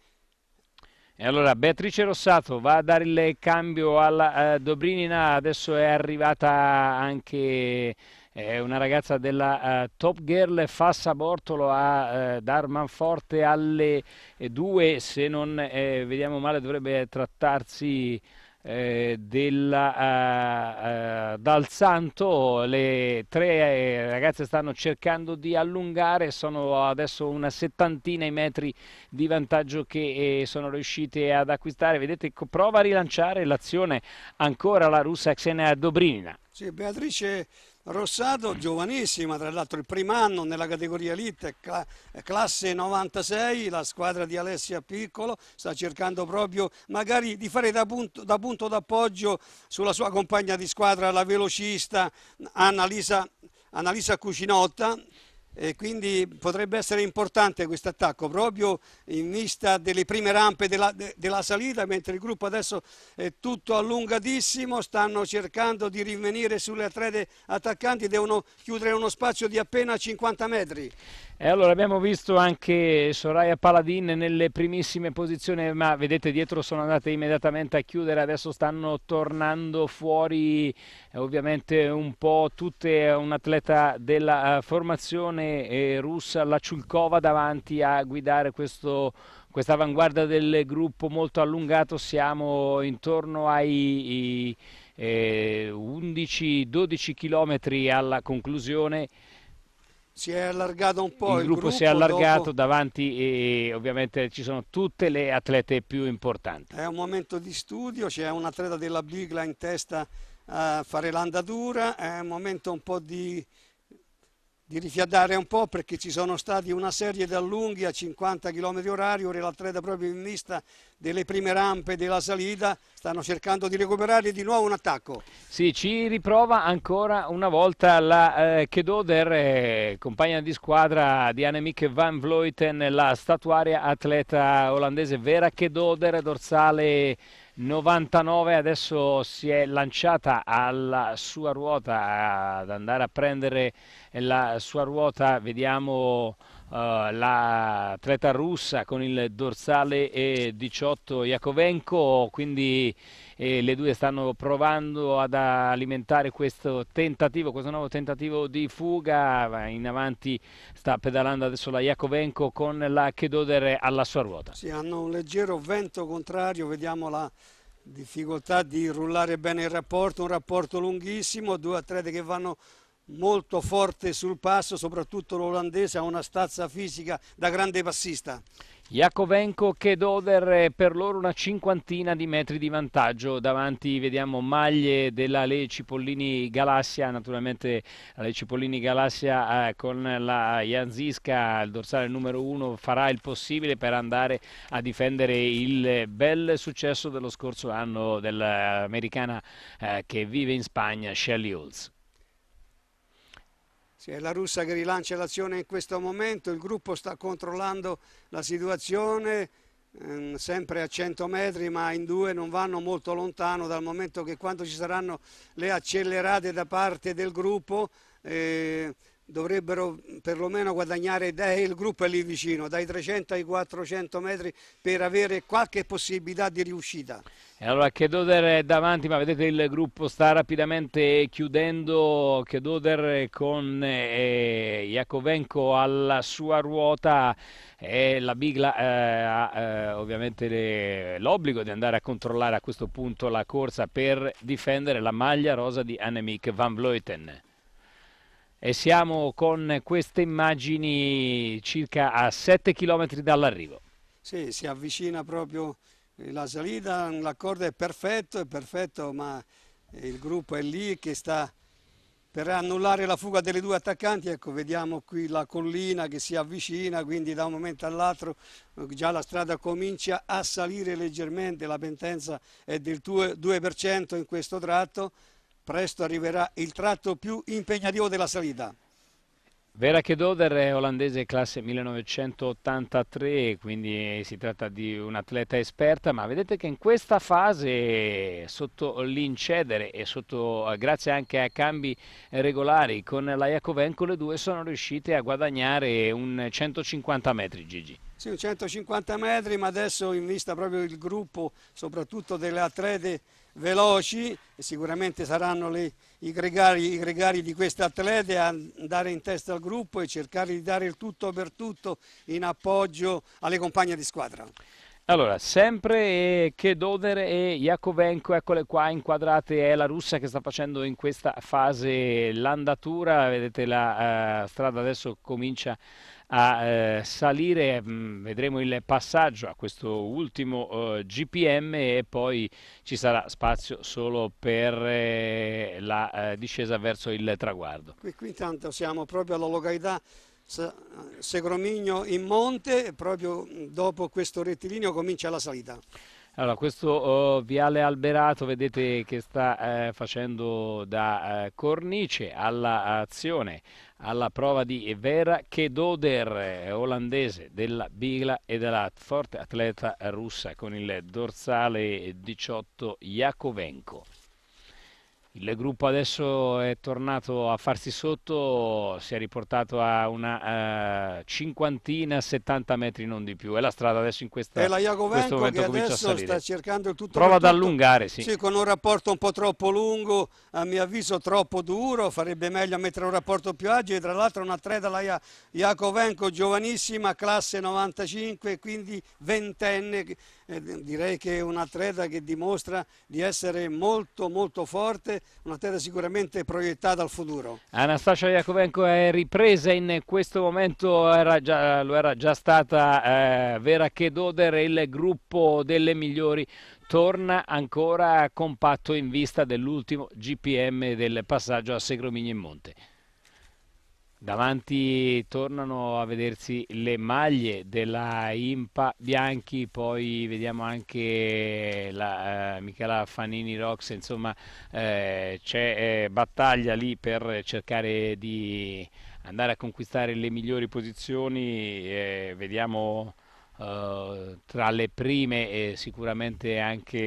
E allora Beatrice Rossato va a dare il cambio alla eh, Dobrinina, adesso è arrivata anche è una ragazza della uh, Top Girl Fassa Bortolo a uh, eh, Dar Manforte alle 2, eh, se non eh, vediamo male dovrebbe trattarsi eh, della, uh, uh, dal Santo le tre ragazze stanno cercando di allungare sono adesso una settantina i metri di vantaggio che eh, sono riuscite ad acquistare vedete prova a rilanciare l'azione ancora la russa Xenia Dobrina sì, Beatrice Rossato giovanissima, tra l'altro il primo anno nella categoria Elite, eh, classe 96, la squadra di Alessia Piccolo sta cercando proprio magari di fare da punto, da punto d'appoggio sulla sua compagna di squadra, la velocista Annalisa, Annalisa Cucinotta e quindi potrebbe essere importante questo attacco proprio in vista delle prime rampe della, de, della, salita mentre il gruppo adesso è tutto allungatissimo stanno cercando di rinvenire sulle atlete attaccanti devono chiudere uno spazio di appena 50 metri e allora abbiamo visto anche Soraya Paladin nelle primissime posizioni, ma vedete dietro sono andate immediatamente a chiudere, adesso stanno tornando fuori eh, ovviamente un po' tutte un atleta della eh, formazione eh, russa, la Ciulkova davanti a guidare questo questa avanguardia del gruppo molto allungato, siamo intorno ai, ai eh, 11-12 km alla conclusione si è allargato un po'. Il, il gruppo, gruppo, si è allargato dopo... davanti e ovviamente ci sono tutte le atlete più importanti. È un momento di studio, c'è un atleta della Bigla in testa a fare l'andatura, è un momento un po' di di rifiatare un po' perché ci sono stati una serie di allunghi a 50 km orari, ora l'atleta proprio in vista delle prime rampe della salita stanno cercando di recuperare di nuovo un attacco. Sì, ci riprova ancora una volta la eh, Kedoder, eh, compagna di squadra di Annemiek van Vleuten, la statuaria atleta olandese Vera Kedoder, dorsale 99 adesso si è lanciata alla sua ruota ad andare a prendere la sua ruota vediamo Uh, eh, l'atleta russa con il dorsale 18 Iakovenko, quindi eh, le due stanno provando ad alimentare questo tentativo, questo nuovo tentativo di fuga, in avanti sta pedalando adesso la Iakovenko con la Kedoder alla sua ruota. Sì, hanno un leggero vento contrario, vediamo la difficoltà di rullare bene il rapporto, un rapporto lunghissimo, due atlete che vanno molto forte sul passo, soprattutto l'olandese ha una stazza fisica da grande passista. Jakovenko che Doder per loro una cinquantina di metri di vantaggio davanti vediamo maglie della Le Cipollini Galassia naturalmente la Lee Cipollini Galassia eh, con la Janziska il dorsale numero uno farà il possibile per andare a difendere il bel successo dello scorso anno dell'americana eh, che vive in Spagna Shelly Hulls sì, è la russa che rilancia l'azione in questo momento, il gruppo sta controllando la situazione, ehm, sempre a 100 metri ma in due non vanno molto lontano dal momento che quando ci saranno le accelerate da parte del gruppo eh, dovrebbero perlomeno guadagnare e il gruppo è lì vicino, dai 300 ai 400 metri per avere qualche possibilità di riuscita. E allora Chedoder è davanti, ma vedete il gruppo sta rapidamente chiudendo Chedoder con eh, Iacovenco alla sua ruota e la Bigla eh, ha eh, ovviamente l'obbligo di andare a controllare a questo punto la corsa per difendere la maglia rosa di Annemiek van Vleuten e siamo con queste immagini circa a 7 km dall'arrivo. Sì, si avvicina proprio eh, la salita, l'accordo è perfetto, è perfetto, ma eh, il gruppo è lì che sta per annullare la fuga delle due attaccanti. Ecco, vediamo qui la collina che si avvicina, quindi da un momento all'altro eh, già la strada comincia a salire leggermente, la pendenza è del 2% in questo tratto presto arriverà il tratto più impegnativo della salita. Vera Kedoder è olandese classe 1983, quindi si tratta di un'atleta esperta, ma vedete che in questa fase, sotto l'incedere e sotto, eh, grazie anche a cambi regolari con la Iacovenco, le due sono riuscite a guadagnare un 150 metri, Gigi. Sì, 150 metri, ma adesso in vista proprio del gruppo, soprattutto delle atlete veloci e sicuramente saranno le, i, gregari, i gregari di questi atlete a andare in testa al gruppo e cercare di dare il tutto per tutto in appoggio alle compagne di squadra. Allora, sempre Chedoder e Jakovenko, eccole qua inquadrate, è la russa che sta facendo in questa fase l'andatura, vedete la uh, strada adesso comincia a eh, salire, mh, mm, vedremo il passaggio a questo ultimo eh, GPM e poi ci sarà spazio solo per eh, la eh, discesa verso il traguardo. Qui, qui intanto siamo proprio alla località eh, Segromigno in monte, proprio mm, dopo questo rettilineo comincia la salita. Allora, questo uh, viale alberato vedete che sta eh, facendo da eh, cornice all'azione, alla prova di Vera Kedoder, eh, olandese della Bigla e della forte atleta russa con il dorsale 18 Jakovenko. Il gruppo adesso è tornato a farsi sotto, si è riportato a una uh, cinquantina, 70 metri non di più. È la strada adesso in questa, e la Iagovenco momento che adesso sta cercando il tutto. Prova ad allungare, sì. sì. con un rapporto un po' troppo lungo, a mio avviso troppo duro, farebbe meglio mettere un rapporto più agile. Tra l'altro una atleta, la Ia- Iagovenco, giovanissima, classe 95, quindi ventenne, eh, direi che è un atleta che dimostra di essere molto molto forte, un atleta sicuramente proiettato al futuro. Anastasia Iacovenco è ripresa in questo momento, era già, lo era già stata eh, Vera Chedoder, il gruppo delle migliori torna ancora compatto in vista dell'ultimo GPM del passaggio a Segromigni in Monte. Davanti tornano a vedersi le maglie della Impa Bianchi, poi vediamo anche la eh, Michela Fanini Rox, insomma eh, c'è eh, battaglia lì per cercare di andare a conquistare le migliori posizioni, eh, vediamo eh, tra le prime e sicuramente anche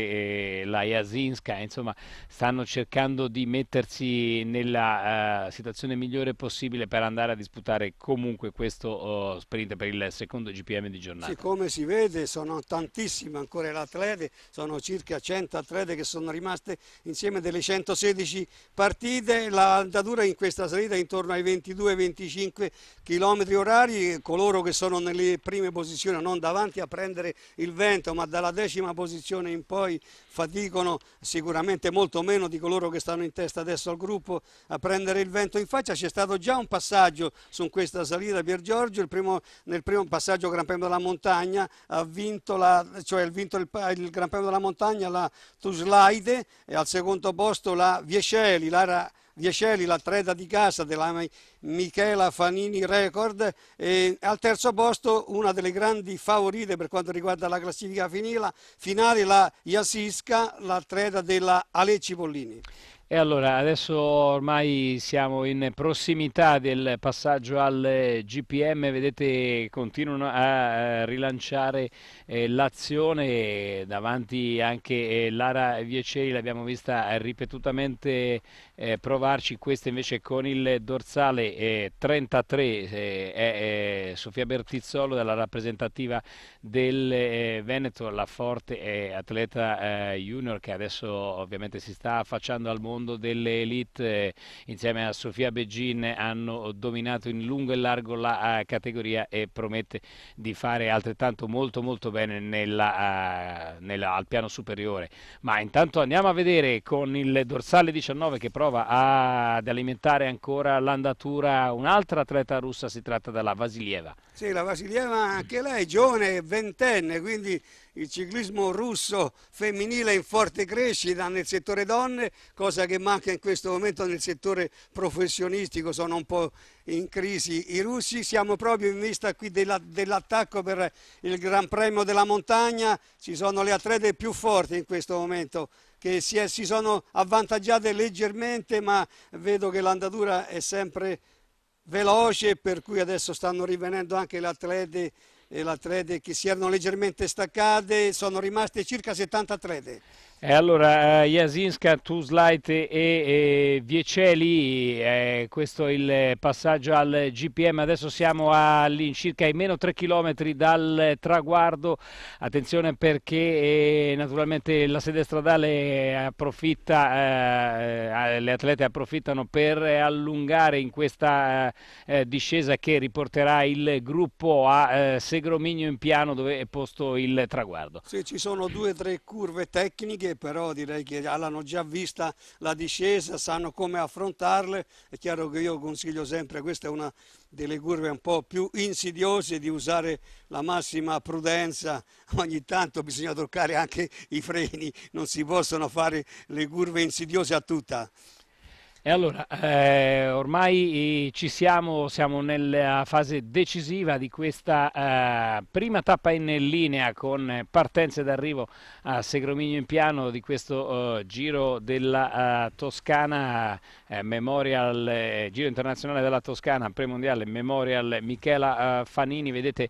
eh, la Jasinska, insomma stanno cercando di mettersi nella uh, situazione migliore possibile per andare a disputare comunque questo uh, sprint per il secondo GPM di giornata. Sì, come si vede sono tantissime ancora le atlete, sono circa 100 atlete che sono rimaste insieme delle 116 partite, La andatura in questa salita è intorno ai 22-25 km orari, coloro che sono nelle prime posizioni non davanti a prendere il vento, ma dalla decima posizione in poi faticano sicuramente molto meno di coloro che stanno in testa adesso al gruppo a prendere il vento in faccia. C'è stato già un passaggio su questa salita Pier Giorgio, primo, nel primo passaggio Gran Premio della Montagna ha vinto, la, cioè ha vinto il, il, Gran Premio della Montagna la Tuslaide e al secondo posto la Viesceli, l'area Dieceli, la treda di casa della Michela Fanini Record. E al terzo posto una delle grandi favorite per quanto riguarda la classifica finila, finale la Iasisca, la treda della Ale Cipollini. E allora, adesso ormai siamo in prossimità del passaggio al GPM, vedete continuano a eh, rilanciare eh, l'azione davanti anche eh, Lara Vieceri, l'abbiamo vista eh, ripetutamente eh, provarci, questa invece con il dorsale 33 eh, è Sofia Bertizzolo della rappresentativa del Veneto, la forte atleta junior che adesso ovviamente si sta affacciando al mondo mondo delle elite eh, insieme a Sofia Begin hanno dominato in lungo e largo la eh, categoria e promette di fare altrettanto molto molto bene nella, eh, nella, al piano superiore. Ma intanto andiamo a vedere con il dorsale 19 che prova ad alimentare ancora l'andatura un'altra atleta russa, si tratta della Vasilieva. Sì, la Vasilieva anche lei giovane, ventenne, quindi il ciclismo russo femminile in forte crescita nel settore donne, cosa che manca in questo momento nel settore professionistico, sono un po' in crisi i russi, siamo proprio in vista qui dell'attacco per il Gran Premio della Montagna, ci sono le atlete più forti in questo momento che si, è, si sono avvantaggiate leggermente ma vedo che l'andatura è sempre veloce per cui adesso stanno rivenendo anche le atlete e la trede che si erano leggermente staccate sono rimaste circa 70 trede. E allora, eh, Jasinska, Tuslait e, e Vieceli, eh, questo è il passaggio al GPM, adesso siamo all'incirca ai meno 3 km dal traguardo, attenzione perché eh, naturalmente la sede stradale approfitta, eh, eh le atlete approfittano per allungare in questa eh, discesa che riporterà il gruppo a Segromigno in piano dove è posto il traguardo. Sì, ci sono due o tre curve tecniche però direi che l'hanno già vista la discesa, sanno come affrontarle. È chiaro che io consiglio sempre, questa è una delle curve un po' più insidiose, di usare la massima prudenza. Ogni tanto bisogna toccare anche i freni, non si possono fare le curve insidiose a tutta. E allora, eh, ormai eh, ci siamo, siamo nella fase decisiva di questa eh, prima tappa in linea con partenze d'arrivo a Segromigno in piano di questo eh, Giro della eh, Toscana eh, Memorial eh, Giro Internazionale della Toscana, Premondiale, Memorial eh, Michela eh, Fanini, vedete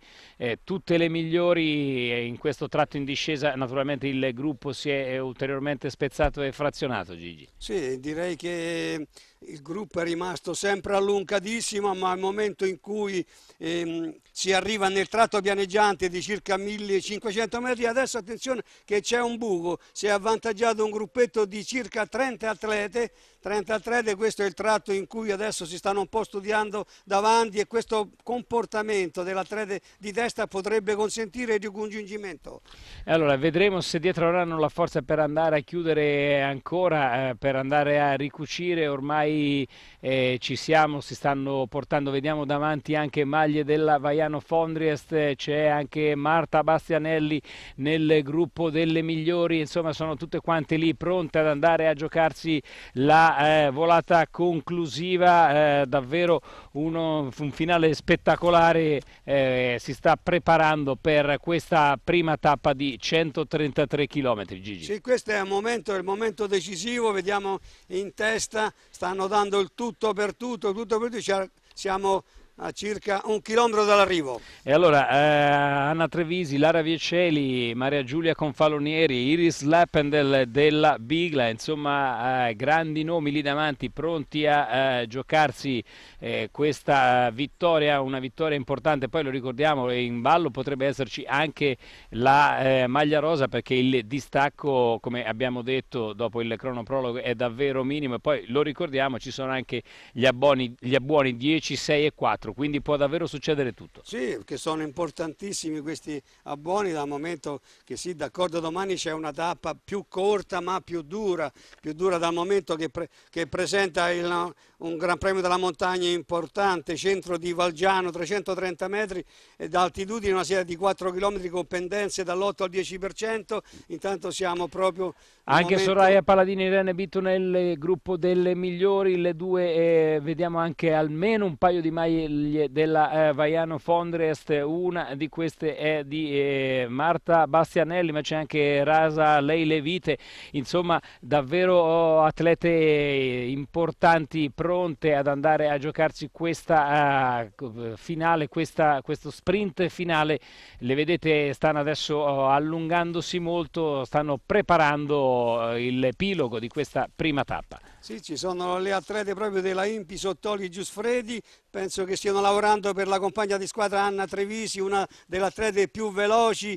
tutte le migliori in questo tratto in discesa, naturalmente il gruppo si è ulteriormente spezzato e frazionato Gigi. Sì, direi che il gruppo è rimasto sempre allungadissimo, ma al momento in cui ehm, si arriva nel tratto pianeggiante di circa 1500 metri, adesso attenzione che c'è un buco, si è avvantaggiato un gruppetto di circa 30 atlete, 30 atlete Probabilmente questo è il tratto in cui adesso si stanno un po' studiando davanti e questo comportamento dell'atleta di destra potrebbe consentire di un congiungimento. Allora vedremo se dietro avranno la forza per andare a chiudere ancora, eh, per andare a ricucire, ormai eh, ci siamo, si stanno portando, vediamo davanti anche maglie della Vaiano Fondriest, c'è anche Marta Bastianelli nel gruppo delle migliori, insomma sono tutte quante lì pronte ad andare a giocarsi la eh, volata puntata conclusiva, eh, davvero uno, un finale spettacolare eh, si sta preparando per questa prima tappa di 133 km Gigi. Sì, questo è il momento, il momento decisivo, vediamo in testa, stanno dando il tutto per tutto, tutto per tutto, siamo a circa un chilometro dall'arrivo. E allora eh, Anna Trevisi, Lara Vieceli, Maria Giulia Confalonieri, Iris Lappendel della Bigla, insomma eh, grandi nomi lì davanti pronti a eh, giocarsi eh, questa vittoria, una vittoria importante. Poi lo ricordiamo, in ballo potrebbe esserci anche la eh, maglia rosa perché il distacco, come abbiamo detto dopo il cronoprologo, è davvero minimo e poi lo ricordiamo, ci sono anche gli, abboni, gli abbuoni 10, 6 e 4 4, quindi può davvero succedere tutto. Sì, che sono importantissimi questi abboni dal momento che sì, d'accordo domani c'è una tappa più corta ma più dura, più dura dal momento che, pre che presenta il, un Gran Premio della Montagna importante, centro di Valgiano, 330 metri e da una serie di 4 km con pendenze dall'8 al 10%, intanto siamo proprio... Anche momento... Soraya Paladini e Irene Bittu nel gruppo delle migliori, le due eh, vediamo anche almeno un paio di maglie degli, della eh, Vaiano Fondrest, una di queste è di eh, Marta Bastianelli, ma c'è anche Rasa Lei Levite, insomma davvero oh, atlete eh, importanti pronte ad andare a giocarsi questa uh, finale, questa, questo sprint finale. Le vedete stanno adesso oh, allungandosi molto, stanno preparando eh, il l'epilogo di questa prima tappa. Sì, ci sono le atlete proprio della Impi, Sottoli, Giusfredi, penso che stiano lavorando per la compagna di squadra Anna Trevisi, una delle atlete più veloci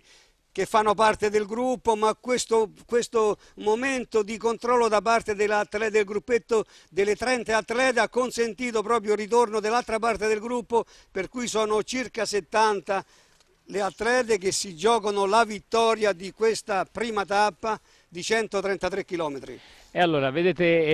che fanno parte del gruppo, ma questo, questo momento di controllo da parte del gruppetto delle 30 atlete ha consentito proprio il ritorno dell'altra parte del gruppo, per cui sono circa 70 le atlete che si giocano la vittoria di questa prima tappa di 133 chilometri. E allora, vedete,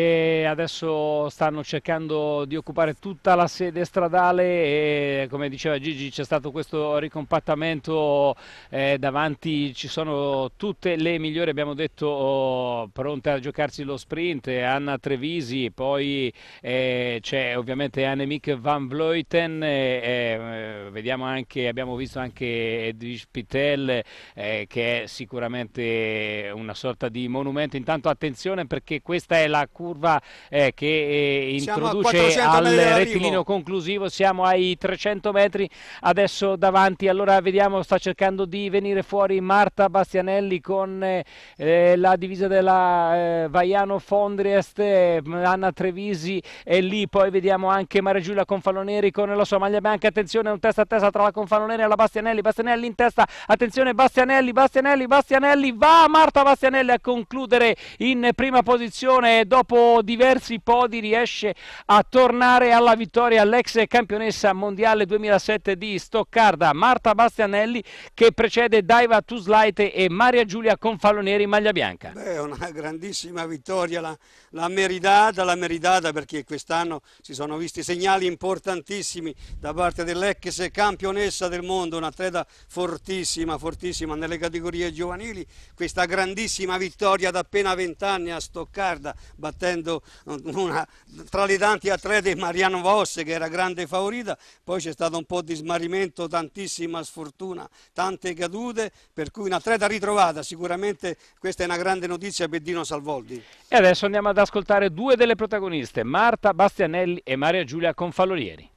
eh, adesso stanno cercando di occupare tutta la sede stradale e come diceva Gigi c'è stato questo ricompattamento eh, davanti, ci sono tutte le migliori, abbiamo detto, oh, pronte a giocarsi lo sprint, Anna Trevisi, poi eh, c'è ovviamente Annemiek van Vleuten, eh, eh, vediamo anche, abbiamo visto anche Edwige Pitel eh, che è sicuramente una sorta di monumento, intanto attenzione perché perché questa è la curva eh, che eh, introduce al rettilineo conclusivo, siamo ai 300 metri adesso davanti, allora vediamo sta cercando di venire fuori Marta Bastianelli con eh, eh la divisa della eh, Vaiano Fondriest, eh, Anna Trevisi è lì, poi vediamo anche Maria Giulia Confalonieri con la sua maglia bianca, attenzione un testa a testa tra la Confalonieri e la Bastianelli, Bastianelli in testa, attenzione Bastianelli, Bastianelli, Bastianelli, va Marta Bastianelli a concludere in prima posizione posizione dopo diversi podi riesce a tornare alla vittoria l'ex campionessa mondiale 2007 di Stoccarda Marta Bastianelli che precede Daiva Tuslaite e Maria Giulia Confalonieri maglia bianca. Beh, una grandissima vittoria la, la meritata, la meritata perché quest'anno si sono visti segnali importantissimi da parte dell'ex campionessa del mondo, un'atleta fortissima, fortissima nelle categorie giovanili, questa grandissima vittoria da appena 20 anni a Stoccarda Coccarda battendo eh, una, tra le tanti a Mariano Vosse che era grande favorita, poi c'è stato un po' di smarrimento, tantissima sfortuna, tante cadute, per cui un'atleta ritrovata, sicuramente questa è una grande notizia per Dino Salvoldi. E adesso andiamo ad ascoltare due delle protagoniste, Marta Bastianelli e Maria Giulia Confalonieri.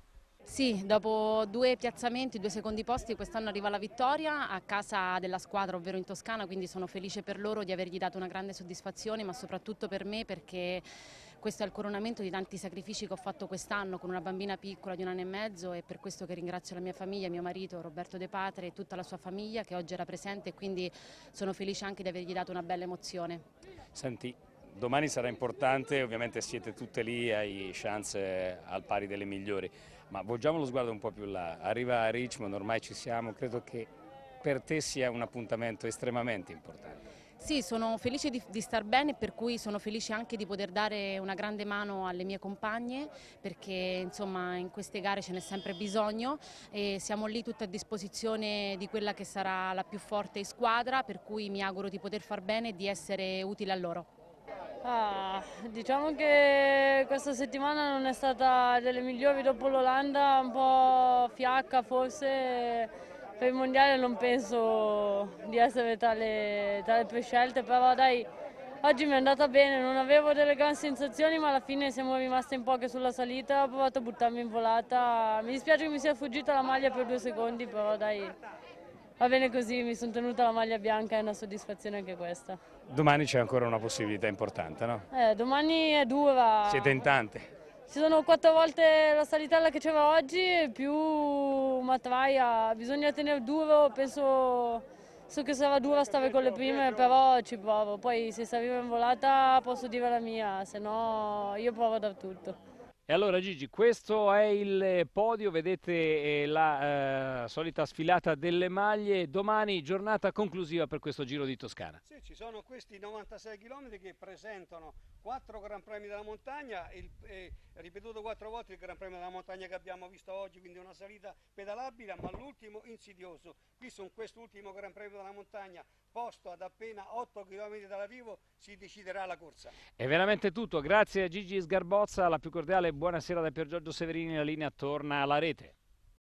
Sì, dopo due piazzamenti, due secondi posti, quest'anno arriva la vittoria a casa della squadra, ovvero in Toscana, quindi sono felice per loro di avergli dato una grande soddisfazione, ma soprattutto per me perché questo è il coronamento di tanti sacrifici che ho fatto quest'anno con una bambina piccola di un anno e mezzo e per questo che ringrazio la mia famiglia, mio marito Roberto De Patre e tutta la sua famiglia che oggi era presente e quindi sono felice anche di avergli dato una bella emozione. Senti, domani sarà importante, ovviamente siete tutte lì, hai chance al pari delle migliori. Ma volgiamo lo sguardo un po' più là, arriva a Richmond, ormai ci siamo, credo che per te sia un appuntamento estremamente importante. Sì, sono felice di, di, star bene, per cui sono felice anche di poter dare una grande mano alle mie compagne, perché insomma in queste gare ce n'è sempre bisogno e siamo lì tutte a disposizione di quella che sarà la più forte squadra, per cui mi auguro di poter far bene e di essere utile a loro. Ah, diciamo che questa settimana non è stata delle migliori dopo l'Olanda, un po' fiacca forse. Per il mondiale non penso di essere tale, tale prescelta, però dai, oggi mi è andata bene, non avevo delle grandi sensazioni, ma alla fine siamo rimaste in poche sulla salita, ho provato a buttarmi in volata. Mi dispiace che mi sia fuggita la maglia per due secondi, però dai, va bene così, mi sono tenuta la maglia bianca, è una soddisfazione anche questa. Domani c'è ancora una possibilità importante, no? Eh, domani è dura. Siete in tante. Ci sono quattro volte la salitella che c'era oggi, più Matraia. Bisogna tenere duro, penso, so che sarà dura stare con le prime, però ci provo. Poi se si arriva in volata posso dire la mia, se no io provo da tutto. E allora Gigi, questo è il eh, podio, vedete eh, la eh, solita sfilata delle maglie, domani giornata conclusiva per questo Giro di Toscana. Sì, ci sono questi 96 km che presentano Quattro Gran Premi della montagna, il, eh, ripetuto quattro volte il Gran Premio della montagna che abbiamo visto oggi, quindi una salita pedalabile, ma l'ultimo insidioso. Qui su quest'ultimo Gran Premio della montagna, posto ad appena 8 km dall'arrivo, si deciderà la corsa. È veramente tutto, grazie a Gigi Sgarbozza, la più cordiale buonasera da Pier Giorgio Severini, la linea torna alla rete.